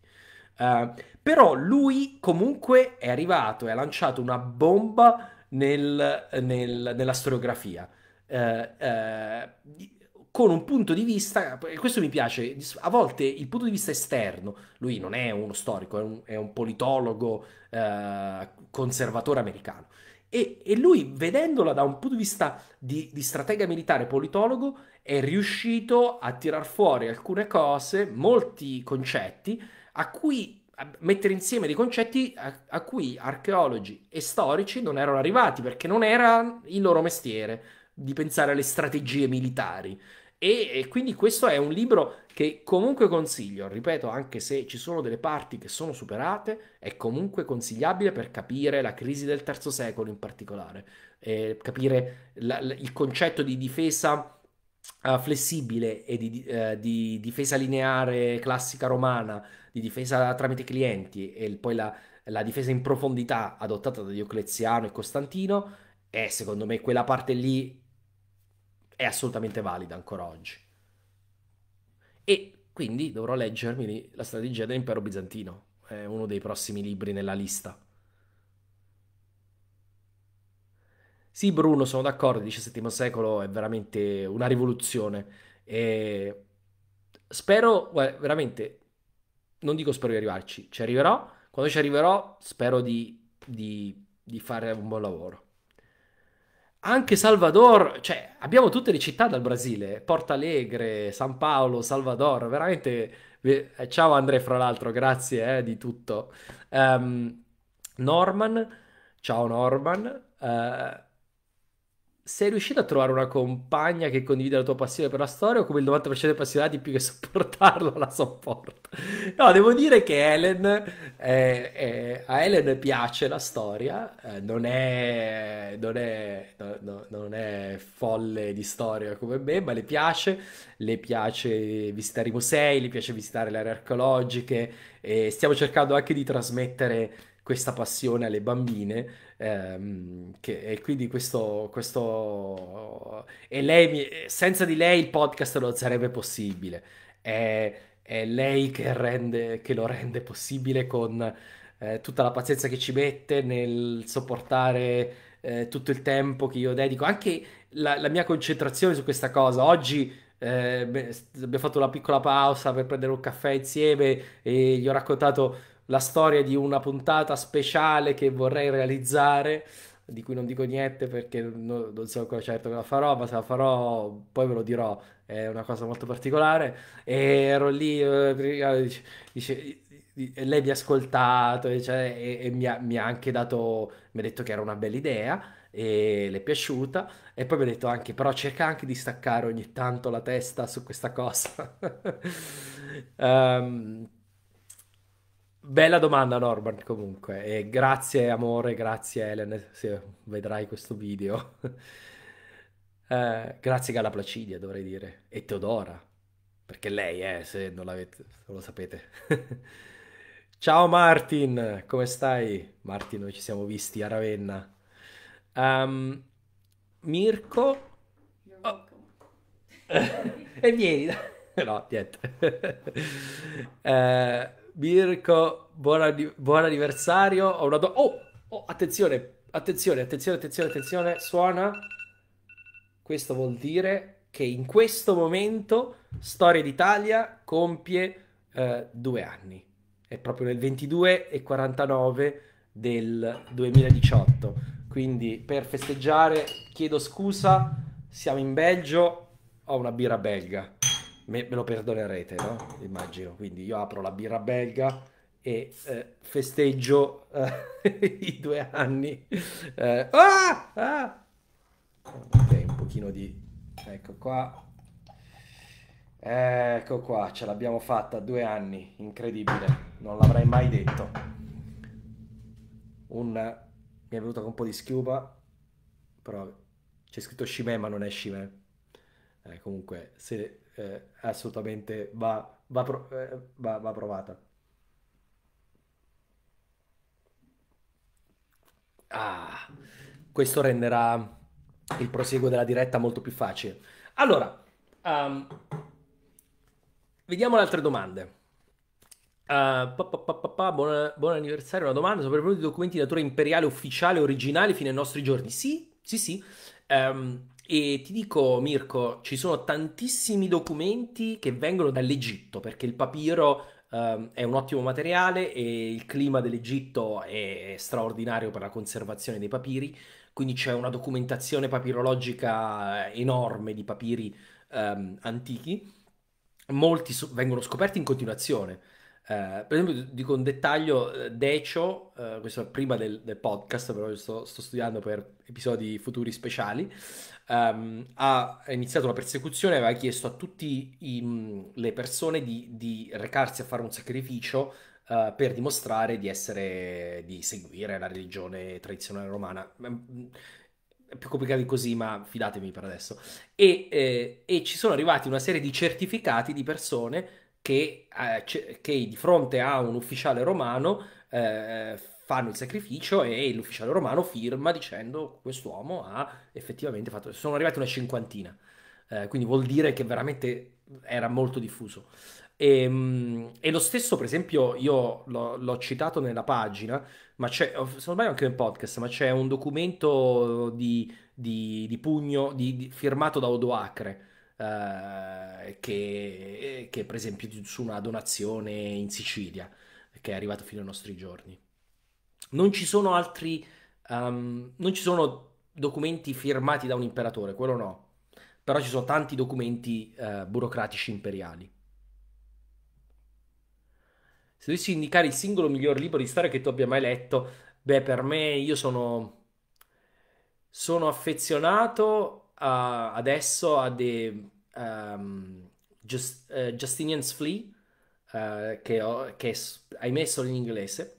Uh, però lui comunque è arrivato e ha lanciato una bomba nel, nel, nella storiografia. Uh, uh, con un punto di vista, e questo mi piace, a volte il punto di vista esterno, lui non è uno storico, è un, è un politologo eh, conservatore americano, e, e, lui vedendola da un punto di vista di, di stratega militare politologo è riuscito a tirar fuori alcune cose, molti concetti, a cui a mettere insieme dei concetti a, a cui archeologi e storici non erano arrivati perché non era il loro mestiere di pensare alle strategie militari. E, e, quindi questo è un libro che comunque consiglio, ripeto, anche se ci sono delle parti che sono superate, è comunque consigliabile per capire la crisi del terzo secolo in particolare, eh, capire la, la, il concetto di difesa uh, flessibile e di, uh, di, difesa lineare classica romana, di difesa tramite clienti e poi la, la difesa in profondità adottata da Diocleziano e Costantino, è secondo me quella parte lì è assolutamente valida ancora oggi. E quindi dovrò leggermi La strategia dell'impero bizantino, è uno dei prossimi libri nella lista. Sì, Bruno, sono d'accordo, il XVII secolo è veramente una rivoluzione. E spero, veramente, non dico spero di arrivarci, ci arriverò. Quando ci arriverò, spero di, di, di fare un buon lavoro anche Salvador, cioè abbiamo tutte le città dal Brasile, Porto Alegre, San Paolo, Salvador, veramente... Eh, ciao Andre, fra l'altro, grazie eh, di tutto. Um, Norman, ciao Norman. Uh, sei riuscito a trovare una compagna che condivide la tua passione per la storia o come il 90% dei passionati più che sopportarla la sopporta? No, devo dire che Helen, eh, eh, a Helen piace la storia, eh, non, è, non, è, no, no, non, è, folle di storia come me, ma le piace, le piace visitare i musei, le piace visitare le aree archeologiche e stiamo cercando anche di trasmettere questa passione alle bambine ehm, che, e quindi questo, questo e lei senza di lei il podcast non sarebbe possibile è, è lei che, rende, che, lo rende possibile con eh, tutta la pazienza che ci mette nel sopportare eh, tutto il tempo che io dedico anche la, la mia concentrazione su questa cosa oggi eh, abbiamo fatto una piccola pausa per prendere un caffè insieme e gli ho raccontato la storia di una puntata speciale che vorrei realizzare, di cui non dico niente perché non, non so ancora certo che la farò, ma se la farò poi ve lo dirò, è una cosa molto particolare. E ero lì, eh, eh dice, lei mi ha ascoltato cioè, e, e mi, ha, mi, ha, anche dato, mi ha detto che era una bella idea e le è piaciuta e poi mi ha detto anche però cerca anche di staccare ogni tanto la testa su questa cosa. um, Bella domanda Norbert comunque e grazie amore, grazie Elena. se vedrai questo video. eh, grazie Gala Placidia dovrei dire e Teodora perché lei eh, se non, l'avete, non lo sapete. Ciao Martin, come stai? Martin, noi ci siamo visti a Ravenna. Um, Mirko... Oh. e vieni, no, niente. eh, Mirko, buon, buon anniversario. Ho una do- oh, oh, attenzione, attenzione, attenzione, attenzione, attenzione. Suona. Questo vuol dire che in questo momento Storia d'Italia compie eh, due anni. È proprio nel 22 e 49 del 2018. Quindi per festeggiare chiedo scusa, siamo in Belgio, ho una birra belga me, me lo perdonerete, no? Immagino. Quindi io apro la birra belga e eh, festeggio eh, i due anni. Eh, ah, ah! Ok, un pochino di... Ecco qua. Ecco qua, ce l'abbiamo fatta, due anni, incredibile, non l'avrei mai detto. Un... mi è venuto con un po' di schiuma, però c'è scritto Shime ma non è Shime. Eh, comunque, se eh, assolutamente va, va, pro- eh, va, va provata. Ah, questo renderà il proseguo della diretta molto più facile. Allora, um, vediamo le altre domande. Uh, pa, pa, pa, buona, buon, anniversario, una domanda. Sono pervenuti documenti di natura imperiale ufficiale originali fino ai nostri giorni? Sì, sì, sì. Um, e ti dico, Mirko, ci sono tantissimi documenti che vengono dall'Egitto, perché il papiro eh, è un ottimo materiale e il clima dell'Egitto è straordinario per la conservazione dei papiri, quindi c'è una documentazione papirologica enorme di papiri eh, antichi. Molti vengono scoperti in continuazione. Eh, per esempio, dico un dettaglio, eh, Decio, eh, questo è prima del, del podcast, però sto, sto, studiando per episodi futuri speciali, ehm, ha iniziato la persecuzione, aveva chiesto a tutte mm, le persone di, di, recarsi a fare un sacrificio eh, per dimostrare di, essere, di seguire la religione tradizionale romana. È più complicato di così, ma fidatemi per adesso. E, eh, e ci sono arrivati una serie di certificati di persone che, eh, che di fronte a un ufficiale romano eh, fanno il sacrificio e l'ufficiale romano firma dicendo quest'uomo ha effettivamente fatto... Sono arrivati una cinquantina, eh, quindi vuol dire che veramente era molto diffuso. E, ehm, e, lo stesso, per esempio, io l'ho, l'ho citato nella pagina, ma c'è, secondo me anche nel podcast, ma c'è un documento di, di, di pugno di, firmato da Odoacre eh, che, che, per esempio su una donazione in Sicilia che è arrivata fino ai nostri giorni. Non ci sono altri, um, non ci sono documenti firmati da un imperatore, quello no, però ci sono tanti documenti uh, burocratici imperiali. Se dovessi indicare il singolo miglior libro di storia che tu abbia mai letto, beh, per me io sono, sono affezionato uh, adesso a The um, Just, uh, eh, Justinian's Flea, uh, che, ho, che è, ahimè è solo in inglese,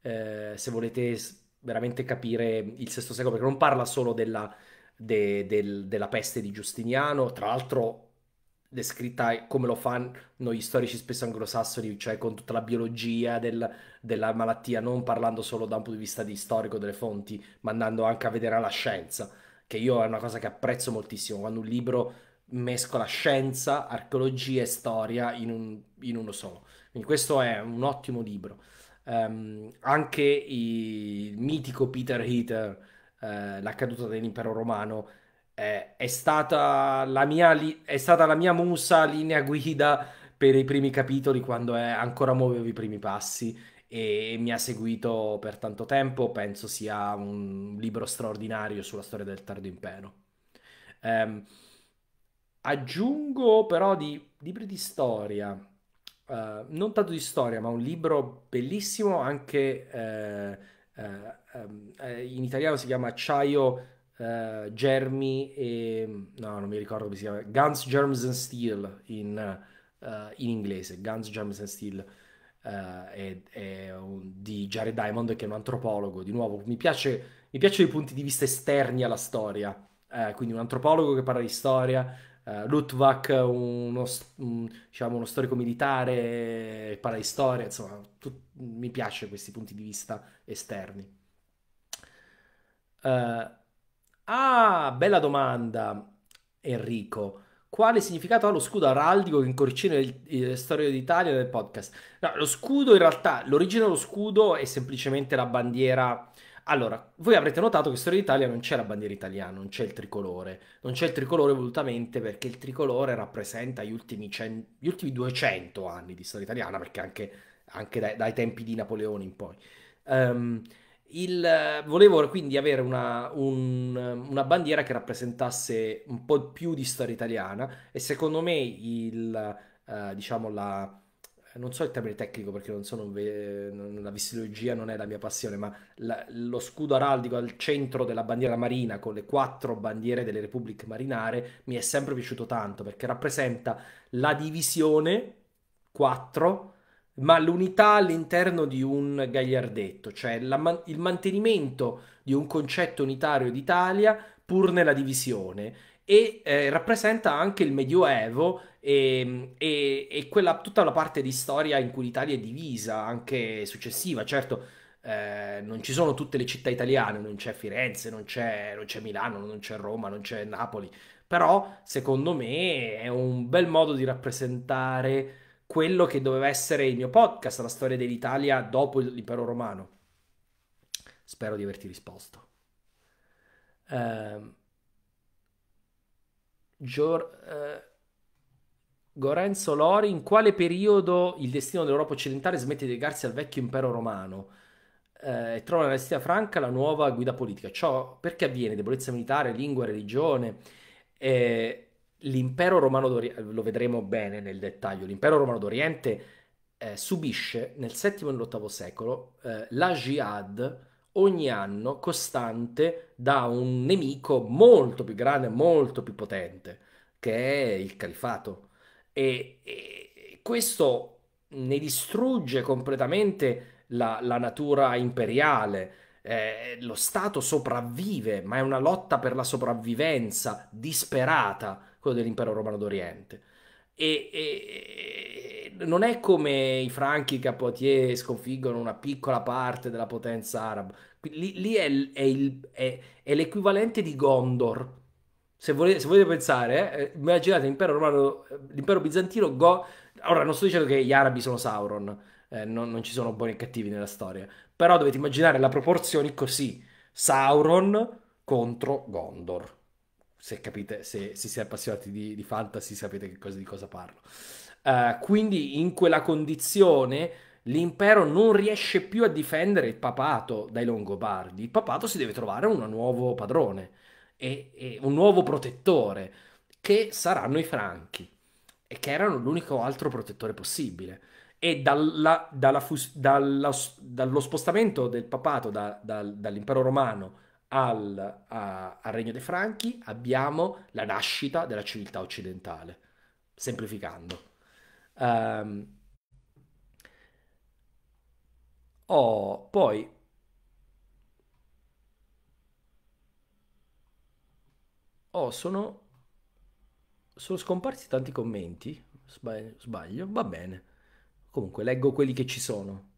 se volete veramente capire il VI secolo, perché non parla solo della, de, del, della peste di Giustiniano, tra l'altro descritta come lo fanno gli storici spesso anglosassoni, cioè con tutta la biologia del, della malattia, non parlando solo da un punto di vista di storico delle fonti, ma andando anche a vedere la scienza che io è una cosa che apprezzo moltissimo, quando un libro mescola scienza, archeologia e storia in, un, in uno solo. Quindi questo è un ottimo libro. Um, anche il mitico Peter Heater, uh, eh, La caduta dell'impero romano, eh, è, stata li- è, stata la mia musa linea guida per i primi capitoli quando è, ancora muovevo i primi passi e mi ha seguito per tanto tempo, penso sia un libro straordinario sulla storia del Tardo Impero. Um, aggiungo però di libri di storia, uh, non tanto di storia, ma un libro bellissimo anche uh, uh, in italiano si chiama Acciaio Uh, germi e no, non mi ricordo come si chiama Guns, Germs and Steel in, uh, in inglese Guns, Germs and Steel Uh, è, è un, di Jared Diamond, che è un antropologo. Di nuovo, mi, piace, mi piacciono i punti di vista esterni alla storia. Uh, quindi un antropologo che parla di storia, uh, Lutvak, uno, diciamo, uno storico militare, che parla di storia, insomma, tu, mi piace questi punti di vista esterni. ah, bella domanda, Enrico. Quale significato ha lo scudo araldico che incorcina la storia d'Italia del podcast? No, lo scudo in realtà, l'origine dello scudo è semplicemente la bandiera... Allora, voi avrete notato che in Storia d'Italia non c'è la bandiera italiana, non c'è il tricolore. Non c'è il tricolore volutamente perché il tricolore rappresenta gli ultimi, cen... gli ultimi 200 anni di storia italiana, perché anche, anche dai, dai, tempi di Napoleone in poi. Um, il, volevo quindi avere una, un, una, bandiera che rappresentasse un po' più di storia italiana e secondo me il, uh, diciamo la, non so il termine tecnico perché non sono la vistologia non è la mia passione, ma la, lo scudo araldico al centro della bandiera marina con le quattro bandiere delle repubbliche marinare mi è sempre piaciuto tanto perché rappresenta la divisione 4 ma l'unità all'interno di un gagliardetto, cioè la, il mantenimento di un concetto unitario d'Italia pur nella divisione e eh, rappresenta anche il Medioevo e, ehm, e, e quella, tutta la parte di storia in cui l'Italia è divisa, anche successiva, certo. Eh, non ci sono tutte le città italiane, non c'è Firenze, non c'è, non c'è Milano, non c'è Roma, non c'è Napoli, però secondo me è un bel modo di rappresentare quello che doveva essere il mio podcast, la storia dell'Italia dopo l'impero romano. Spero di averti risposto. Uh, Gior, uh, Gorenzo Lori, in quale periodo il destino dell'Europa occidentale smette di legarsi al vecchio impero romano eh, e trova nella Stia Franca la nuova guida politica? Ciò perché avviene? Debolezza militare, lingua, religione? Eh, l'impero romano d'Oriente, eh, lo vedremo bene nel dettaglio, l'impero romano d'Oriente eh, subisce nel VII e nell'VIII secolo eh, la jihad ogni anno costante da un nemico molto più grande, molto più potente, che è il califato. E, e questo ne distrugge completamente la, la natura imperiale. Eh, lo Stato sopravvive, ma è una lotta per la sopravvivenza disperata quello dell'impero romano d'Oriente. E, e, e, non è come i franchi a Capotier sconfiggono una piccola parte della potenza araba. Lì, lì è, è, il, è, è, l'equivalente di Gondor. Se volete, se volete pensare, eh, eh immaginate l'impero, romano, eh, l'impero bizantino. Go... Ora, non sto dicendo che gli arabi sono Sauron, eh, non, non, ci sono buoni e cattivi nella storia, però dovete immaginare la proporzione così: Sauron contro Gondor se, capite, se, se siete appassionati di, di fantasy sapete che cosa, di cosa parlo. Uh, quindi in quella condizione l'impero non riesce più a difendere il papato dai Longobardi. Il papato si deve trovare un nuovo padrone e, e un nuovo protettore, che saranno i Franchi, e che erano l'unico altro protettore possibile. E dalla, dalla, dalla, dallo spostamento del papato da, da, dall'impero romano al, a, al Regno dei Franchi abbiamo la nascita della civiltà occidentale, semplificando. Um, oh, poi Oh, sono... sono, scomparsi tanti commenti. Sbaglio, sbaglio, va bene. Comunque leggo quelli che ci sono.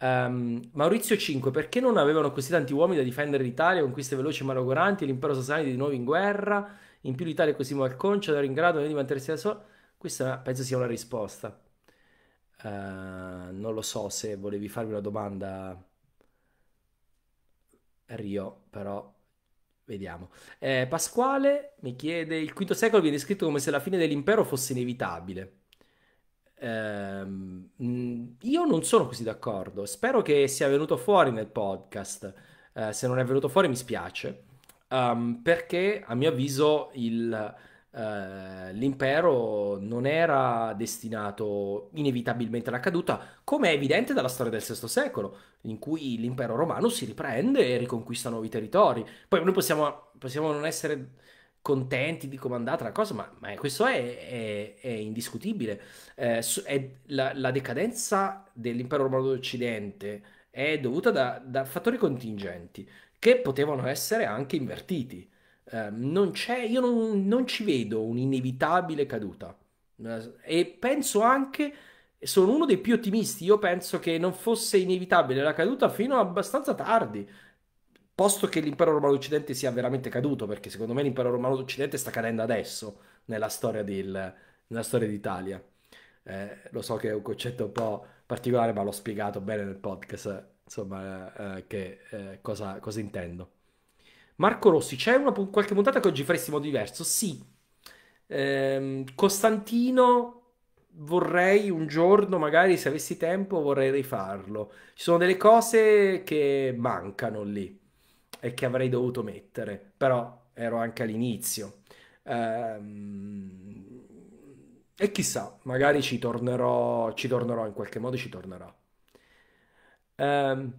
Um, Maurizio 5, perché non avevano così tanti uomini da difendere l'Italia con queste veloci malogoranti? L'impero sasanide di nuovo in guerra, in più l'Italia è così malconcia, non era in grado di mantenersi da sola. Questa penso sia una risposta. Uh, non lo so se volevi farmi una domanda, Rio, però vediamo. Eh, Pasquale mi chiede: il V secolo viene descritto come se la fine dell'impero fosse inevitabile. Ehm, io non sono così d'accordo. Spero che sia venuto fuori nel podcast. Eh, se non è venuto fuori, mi spiace. Um, perché a mio avviso il, Uh, l'impero non era destinato inevitabilmente alla caduta, come è evidente dalla storia del VI secolo, in cui l'impero romano si riprende e riconquista nuovi territori. Poi noi possiamo, possiamo non essere contenti di come è andata la cosa, ma, ma questo è, è, è indiscutibile. Eh, è la, la, decadenza dell'impero romano d'Occidente è dovuta da, da fattori contingenti che potevano essere anche invertiti. Eh, non io non, non, ci vedo un'inevitabile caduta eh, e penso anche sono uno dei più ottimisti. Io penso che non fosse inevitabile la caduta fino abbastanza tardi posto che l'impero romano occidente sia veramente caduto, perché secondo me l'impero romano occidente sta cadendo adesso nella storia, del, nella storia d'Italia. Eh, lo so che è un concetto un po' particolare, ma l'ho spiegato bene nel podcast, insomma, eh, che, eh, cosa, cosa, intendo. Marco Rossi, c'è una, qualche puntata che oggi faresti modo diverso? Sì. Ehm, Costantino vorrei un giorno, magari se avessi tempo, vorrei rifarlo. Ci sono delle cose che mancano lì e che avrei dovuto mettere, però ero anche all'inizio. Ehm, e chissà, magari ci tornerò, ci tornerò in qualche modo, ci tornerò. Ehm,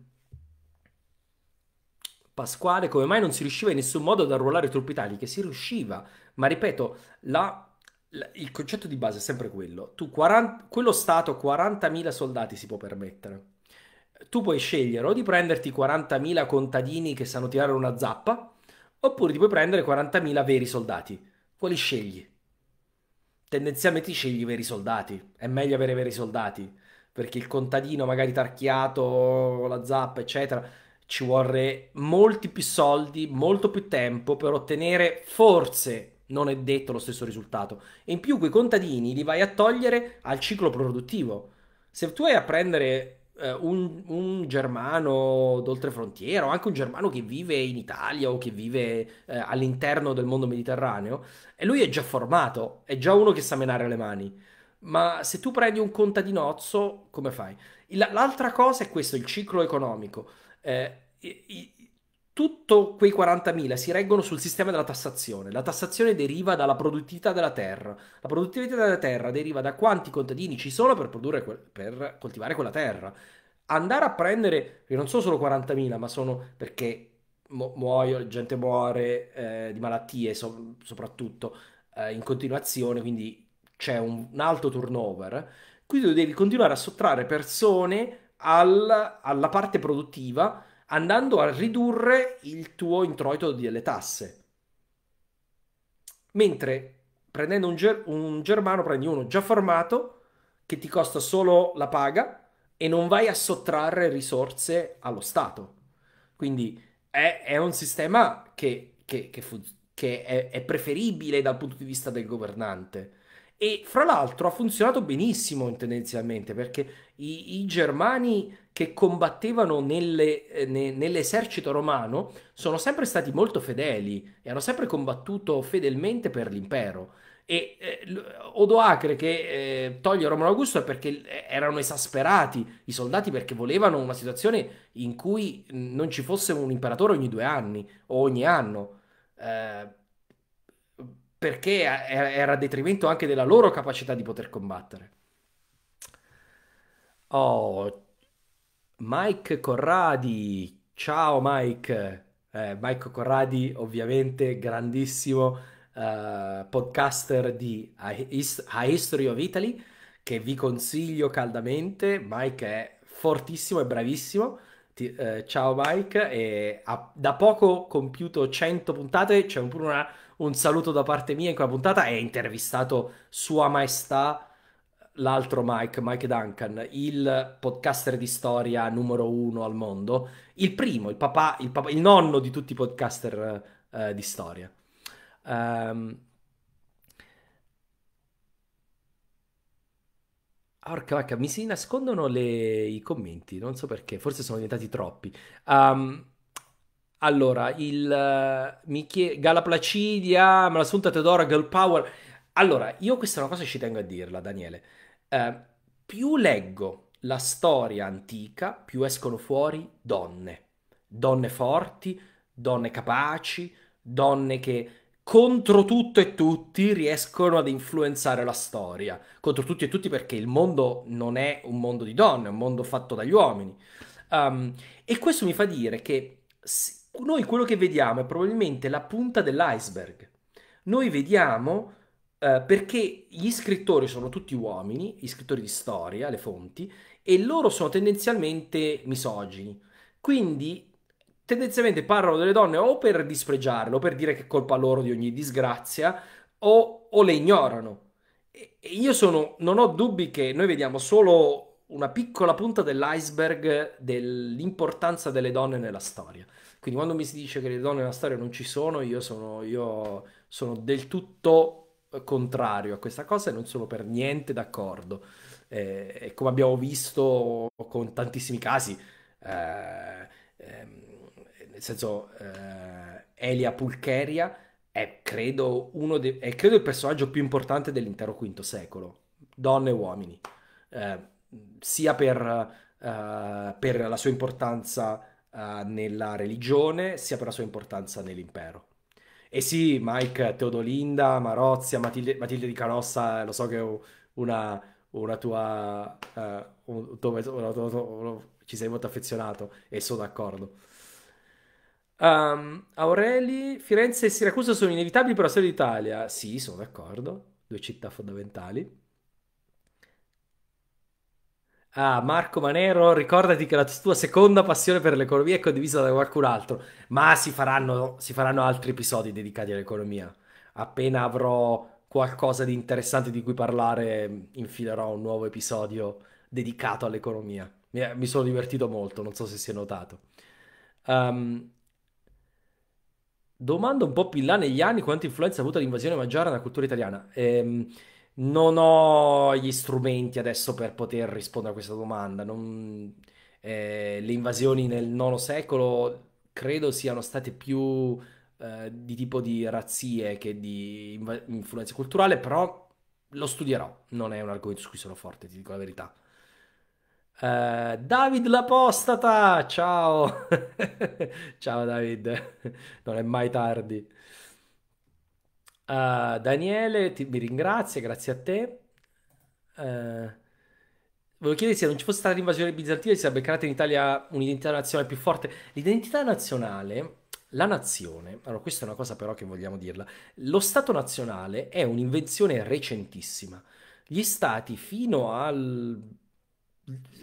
Pasquale, come mai non si riusciva in nessun modo ad arruolare truppe Che Si riusciva, ma ripeto, la, la, il concetto di base è sempre quello. Tu 40, quello Stato 40.000 soldati si può permettere tu puoi scegliere o di prenderti 40.000 contadini che sanno tirare una zappa, oppure ti puoi prendere 40.000 veri soldati. Quali scegli? Tendenzialmente scegli i veri soldati. È meglio avere veri soldati, perché il contadino magari tarchiato, la zappa, eccetera, ci vorrà molti più soldi, molto più tempo per ottenere forse non è detto lo stesso risultato. E in più quei contadini li vai a togliere al ciclo produttivo. Se tu vai a prendere eh, un, un, germano d'oltre frontiera o anche un germano che vive in Italia o che vive eh, all'interno del mondo mediterraneo e lui è già formato, è già uno che sa menare le mani. Ma se tu prendi un contadinozzo, come fai? l'altra cosa è questo, il ciclo economico. Eh, tutto quei 40.000 si reggono sul sistema della tassazione. La tassazione deriva dalla produttività della terra. La produttività della terra deriva da quanti contadini ci sono per, produrre, per coltivare quella terra. Andare a prendere, io non sono solo 40.000, ma sono perché mu- muoio, gente muore eh, di malattie so- soprattutto eh, in continuazione, quindi c'è un, un alto turnover. Quindi tu devi continuare a sottrarre persone al, alla parte produttiva andando a ridurre il tuo introito delle tasse. Mentre prendendo un, ger- un germano prendi uno già formato che ti costa solo la paga e non vai a sottrarre risorse allo Stato. Quindi è, è un sistema che, che, che, fu- che è, è preferibile dal punto di vista del governante e fra l'altro ha funzionato benissimo tendenzialmente perché i, i germani che combattevano nelle, eh, ne, nell'esercito romano sono sempre stati molto fedeli e hanno sempre combattuto fedelmente per l'impero. E eh, Odoacre che eh, toglie Romano Augusto è perché eh, erano esasperati i soldati perché volevano una situazione in cui non ci fosse un imperatore ogni due anni o ogni anno. Eh, perché era a detrimento anche della loro capacità di poter combattere. Oh, Mike Corradi, ciao Mike, eh, Mike Corradi ovviamente grandissimo eh, podcaster di A History of Italy che vi consiglio caldamente, Mike è fortissimo e bravissimo. Ti, eh, ciao Mike, e ha da poco compiuto 100 puntate, c'è cioè pure una un saluto da parte mia in quella puntata e ha intervistato Sua Maestà l'altro Mike, Mike Duncan, il podcaster di storia numero uno al mondo, il primo, il papà, il, papà, il nonno di tutti i podcaster eh, di storia. Um... Orca vacca, mi si nascondono le... i commenti, non so perché, forse sono diventati troppi. Um... Allora, il uh, eh, Michie- Gala Placidia, me Malassunta Teodora, Girl Power. Allora, io questa è una cosa che ci tengo a dirla, Daniele. Uh, più leggo la storia antica, più escono fuori donne. Donne forti, donne capaci, donne che contro tutto e tutti riescono ad influenzare la storia. Contro tutti e tutti perché il mondo non è un mondo di donne, è un mondo fatto dagli uomini. Um, e questo mi fa dire che noi quello che vediamo è probabilmente la punta dell'iceberg. Noi vediamo eh, perché gli scrittori sono tutti uomini, gli scrittori di storia, le fonti, e loro sono tendenzialmente misogini. Quindi tendenzialmente parlano delle donne o per dispregiarle, o per dire che è colpa loro di ogni disgrazia, o, o le ignorano. E io sono, non ho dubbi che noi vediamo solo una piccola punta dell'iceberg dell'importanza delle donne nella storia. Quindi quando mi si dice che le donne nella storia non ci sono, io sono, io sono del tutto eh, contrario a questa cosa e non sono per niente d'accordo. Eh, e come abbiamo visto con tantissimi casi, eh, ehm, nel senso eh, Elia Pulcheria è credo, uno de- è credo il personaggio più importante dell'intero V secolo, donne e uomini, eh, sia per, eh, per la sua importanza eh, nella religione sia per la sua importanza nell'impero. E sì, Mike, Teodolinda, Marozia, Matilde, Matilde di Canossa, lo so che è una, una tua... Uh, un, tuo, una, tua, una, ci sei molto affezionato e sono d'accordo. Um, Aureli, Firenze e Siracusa sono inevitabili per la storia d'Italia. Sì, sono d'accordo. Due città fondamentali. Ah, Marco Manero, ricordati che la tua seconda passione per l'economia è condivisa da qualcun altro, ma si faranno, si faranno altri episodi dedicati all'economia. Appena avrò qualcosa di interessante di cui parlare, infilerò un nuovo episodio dedicato all'economia. Mi, sono divertito molto, non so se si è notato. Um, domanda un po' più in là negli anni, quanta influenza ha avuto l'invasione maggiore nella cultura italiana? Ehm non ho gli strumenti adesso per poter rispondere a questa domanda. Non, eh, le invasioni nel IX secolo credo siano state più eh, di tipo di razzie che di influenza culturale, però lo studierò. Non è un argomento su cui sono forte, ti dico la verità. Uh, David l'apostata, ciao, ciao David, non è mai tardi. Uh, Daniele, ti, mi ringrazia, grazie a te. Uh, volevo chiedere se non ci fosse stata l'invasione bizantina, si sarebbe creata in Italia un'identità nazionale più forte. L'identità nazionale, la nazione, allora questa è una cosa però che vogliamo dirla, lo Stato nazionale è un'invenzione recentissima. Gli stati fino al...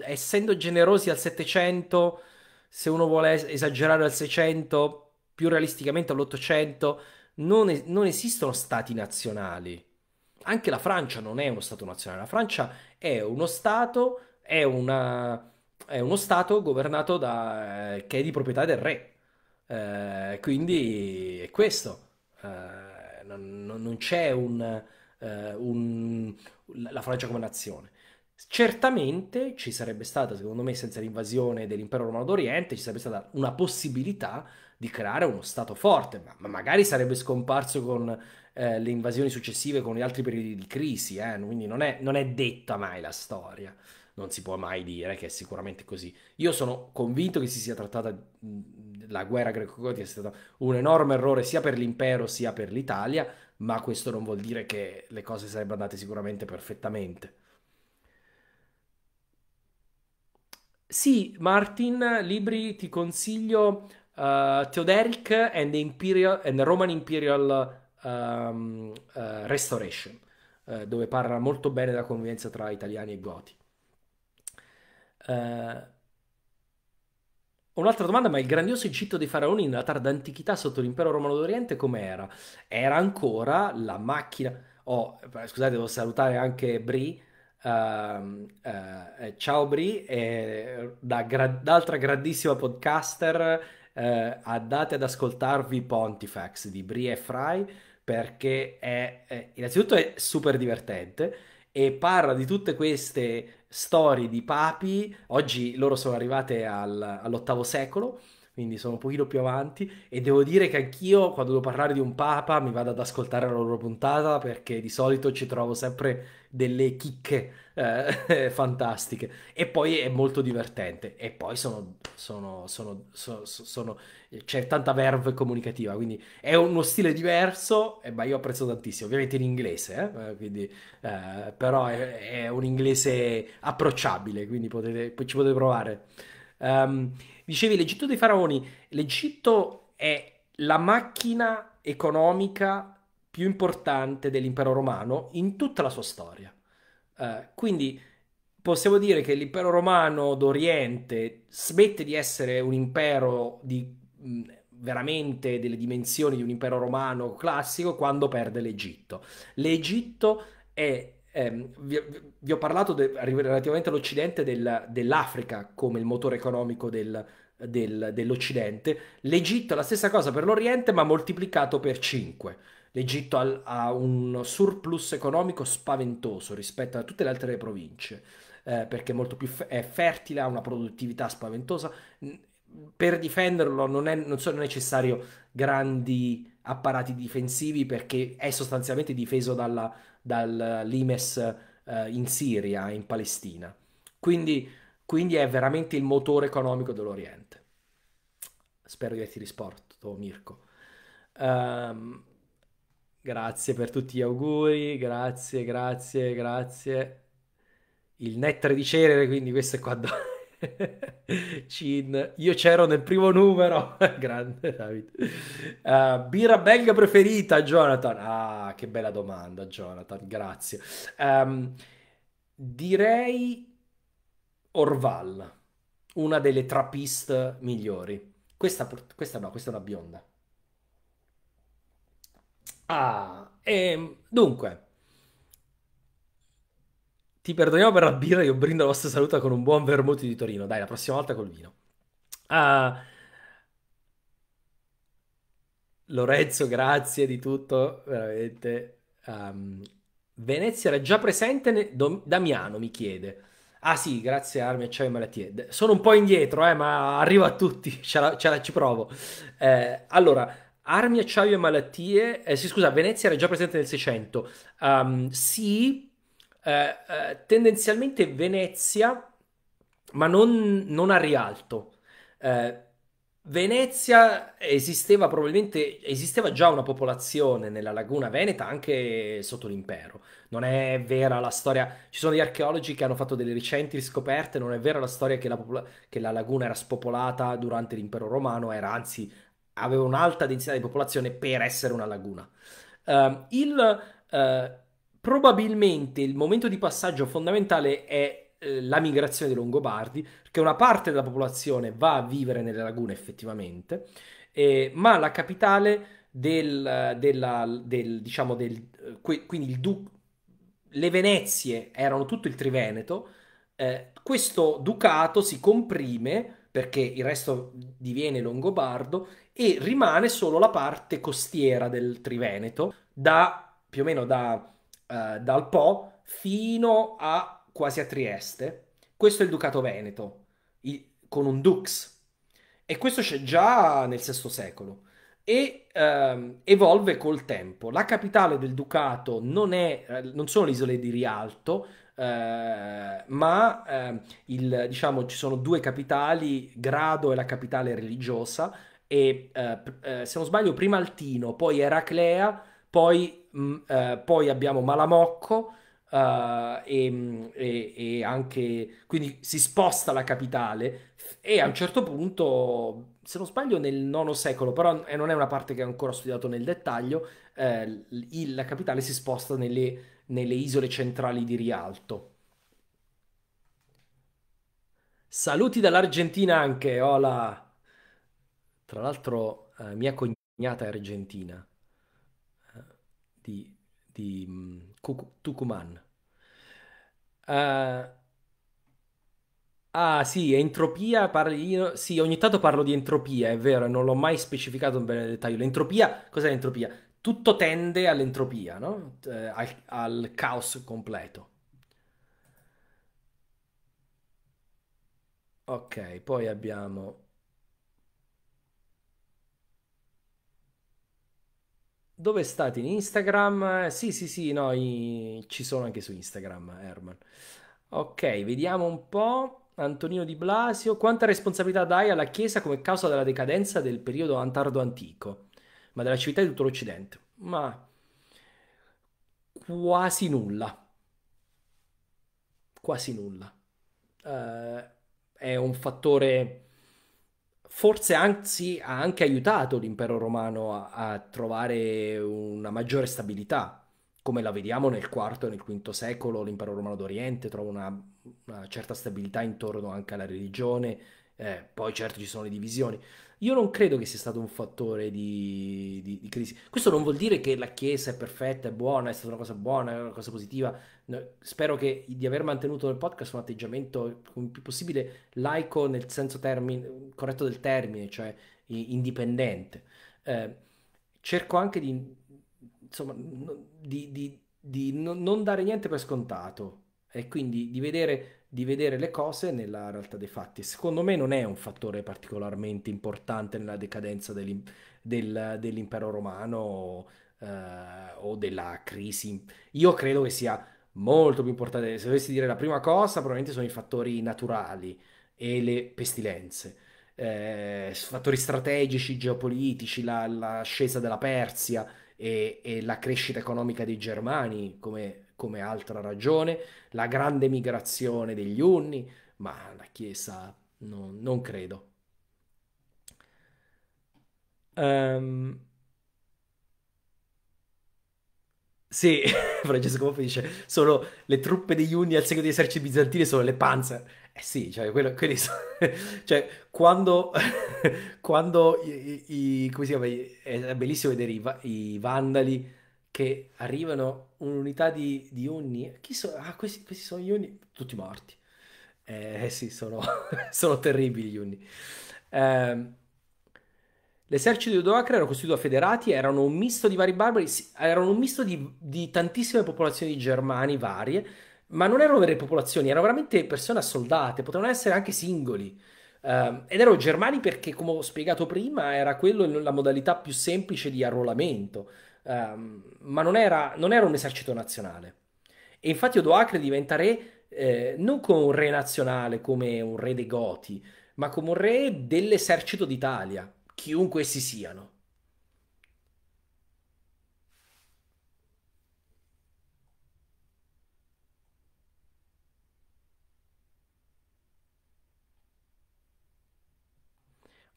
essendo generosi al 700, se uno vuole esagerare al 600, più realisticamente all'800 non, es- non esistono stati nazionali. Anche la Francia non è uno stato nazionale, la Francia è uno stato, è, una, è uno stato governato da, eh, che è di proprietà del re. Eh, quindi è questo. Eh, non, non, c'è un, eh, un, la Francia come nazione. Certamente ci sarebbe stata, secondo me, senza l'invasione dell'impero romano d'Oriente, ci sarebbe stata una possibilità di creare uno Stato forte, ma, ma magari sarebbe scomparso con eh, le invasioni successive, con gli altri periodi di crisi, eh? quindi non è, non è detta mai la storia, non si può mai dire che è sicuramente così. Io sono convinto che si sia trattata, la guerra greco-gotica sia stata un enorme errore sia per l'impero sia per l'Italia, ma questo non vuol dire che le cose sarebbero andate sicuramente perfettamente. Sì, Martin, libri ti consiglio uh, Theoderic and, Imperial, and Roman Imperial um, uh, Restoration, uh, dove parla molto bene della convivenza tra italiani e goti. Un'altra domanda, ma il grandioso Egitto dei faraoni nella tarda antichità sotto l'impero romano d'Oriente com'era? Era ancora la macchina... Oh, scusate, devo salutare anche Bri Uh, uh, ciao Bri, eh, da gra- d'altra grandissima podcaster, eh, andate ad ascoltarvi Pontifex di Bri e Fry perché è, eh, innanzitutto è super divertente e parla di tutte queste storie di papi, oggi loro sono arrivate al, all'ottavo secolo, quindi sono un pochino più avanti e devo dire che anch'io quando devo parlare di un papa mi vado ad ascoltare la loro puntata perché di solito ci trovo sempre delle chicche eh, fantastiche e poi è molto divertente e poi sono, sono, sono, sono c'è tanta verve comunicativa quindi è uno stile diverso eh, ma io apprezzo tantissimo ovviamente in inglese eh, eh quindi, eh, però è, è, un inglese approcciabile quindi potete, ci potete provare um, Dicevi l'Egitto dei faraoni, l'Egitto è la macchina economica più importante dell'impero romano in tutta la sua storia. Uh, quindi possiamo dire che l'impero romano d'Oriente smette di essere un impero di, mh, mm, veramente delle dimensioni di un impero romano classico quando perde l'Egitto. L'Egitto è ehm, vi, vi, ho parlato de, relativamente all'Occidente del, dell'Africa come il motore economico del, del, dell'Occidente. L'Egitto è la stessa cosa per l'Oriente, ma moltiplicato per 5. L'Egitto ha, ha un surplus economico spaventoso rispetto a tutte le altre province, eh, perché è molto più f- è fertile, ha una produttività spaventosa. Per difenderlo non, è, non sono necessari grandi apparati difensivi perché è sostanzialmente difeso dalla, dall'IMES eh, in Siria, in Palestina. Quindi, quindi è veramente il motore economico dell'Oriente. Spero di averti risposto, Mirko. Um, grazie per tutti gli auguri, grazie, grazie, grazie. Il nettare di Cerere, quindi questo è quando... Cin, io c'ero nel primo numero. Grande David. Uh, birra belga preferita, Jonathan? Ah, che bella domanda, Jonathan, grazie. Um, direi Orval, una delle trappist migliori. Questa, questa no, questa è una bionda. Ah, e, ehm, dunque, ti perdoniamo per la birra, io brindo la vostra saluta con un buon vermouth di Torino. Dai, la prossima volta col vino. Uh, Lorenzo, grazie di tutto, veramente. Um, Venezia era già presente, ne... Dom... Damiano mi chiede. Ah sì, grazie armi, acciaio e malattie. Sono un po' indietro, eh, ma arrivo a tutti, ce la, ce la ci provo. Eh, allora, armi, acciaio e malattie... Eh, sì, scusa, Venezia era già presente nel 600. Um, ehm, sì, eh, eh, tendenzialmente Venezia, ma non, non a rialto. Eh, Venezia esisteva probabilmente, esisteva già una popolazione nella laguna veneta anche sotto l'impero. Non è vera la storia, ci sono gli archeologi che hanno fatto delle recenti scoperte, non è vera la storia che la, popol- che la laguna era spopolata durante l'impero romano, era anzi aveva un'alta densità di popolazione per essere una laguna. Uh, il, eh, probabilmente il momento di passaggio fondamentale è eh, la migrazione dei Longobardi, perché una parte della popolazione va a vivere nelle lagune effettivamente, eh, ma la capitale del, della, del diciamo del, eh, quindi il du- le Venezie erano tutto il Triveneto, eh, questo ducato si comprime perché il resto diviene longobardo e rimane solo la parte costiera del Triveneto da più o meno da eh, dal Po fino a quasi a Trieste. Questo è il Ducato Veneto, il, con un dux. E questo c'è già nel VI secolo e ehm, evolve col tempo. La capitale del Ducato non, è, eh, non sono le isole di Rialto, eh, ma eh, il, diciamo, ci sono due capitali, Grado è la capitale religiosa e eh, eh, se non sbaglio prima Altino, poi Eraclea, poi mh, mm, eh, poi abbiamo Malamocco eh, e, mm, e, e, anche quindi si sposta la capitale e a un certo punto, se non sbaglio, nel IX secolo, però eh, non è una parte che ho ancora studiato nel dettaglio, eh, il, la capitale si sposta nelle, nelle isole centrali di Rialto. Saluti dall'Argentina anche, Ola. Tra l'altro, eh, mia cognata è argentina di, di mm, Tucumán. Uh, eh, ah sì, entropia, parli, io, sì, ogni tanto parlo di entropia, è vero, non l'ho mai specificato bene nel dettaglio. L'entropia, cos'è l'entropia? Tutto tende all'entropia, no? eh, al, al caos completo. Ok, poi abbiamo Dove state? In Instagram? Eh, sì, sì, sì, no, i... ci sono anche su Instagram, Herman. Ok, vediamo un po'. Antonino Di Blasio, quanta responsabilità dai alla Chiesa come causa della decadenza del periodo antardo antico, ma della civiltà di tutto l'Occidente? Ma quasi nulla. Quasi nulla. Uh, è un fattore forse anzi ha anche aiutato l'impero romano a, a trovare una maggiore stabilità come la vediamo nel IV e nel V secolo, l'impero romano d'Oriente trova una, una, certa stabilità intorno anche alla religione eh, poi certo ci sono le divisioni. Io non credo che sia stato un fattore di, di, di, crisi. Questo non vuol dire che la Chiesa è perfetta, è buona, è stata una cosa buona, è una cosa positiva. No, spero che, di aver mantenuto nel podcast un atteggiamento il più possibile laico nel senso termine, corretto del termine, cioè indipendente. Eh, cerco anche di, insomma, di, di non dare niente per scontato e quindi di vedere di vedere le cose nella realtà dei fatti. Secondo me non è un fattore particolarmente importante nella decadenza dell'im- del, dell'impero romano eh, o della crisi. Io credo che sia molto più importante. Se dovessi dire la prima cosa, probabilmente sono i fattori naturali e le pestilenze. Eh, fattori strategici, geopolitici, la, la della Persia e, e la crescita economica dei germani, come come altra ragione, la grande migrazione degli Unni, ma la Chiesa no, non credo. Um, Sì, Francesco Poppi dice, sono le truppe degli Unni al seguito degli eserciti bizantini, sono le panzer. Eh sì, cioè, quello, quelli sono... cioè quando, quando i, i, come si chiama, eh, è bellissimo vedere i, i vandali che arrivano un'unità di, di onni. Chi sono? Ah, questi, questi, sono gli unni? Tutti morti. Eh, eh sì, sono, sono terribili gli unni. Eh, l'esercito di Odoacre era costituito da federati, erano un misto di vari barbari, erano un misto di, di tantissime popolazioni di germani varie, ma non erano vere popolazioni, erano veramente persone assoldate, potevano essere anche singoli. Uh, ed erano germani perché, come ho spiegato prima, era quella la modalità più semplice di arruolamento um, ma non era, non era, un esercito nazionale. E infatti Odoacre diventa re eh, non come un re nazionale, come un re dei Goti, ma come un re dell'esercito d'Italia, chiunque essi siano.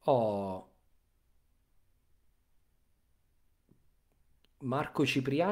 Oh, Marco Cipriani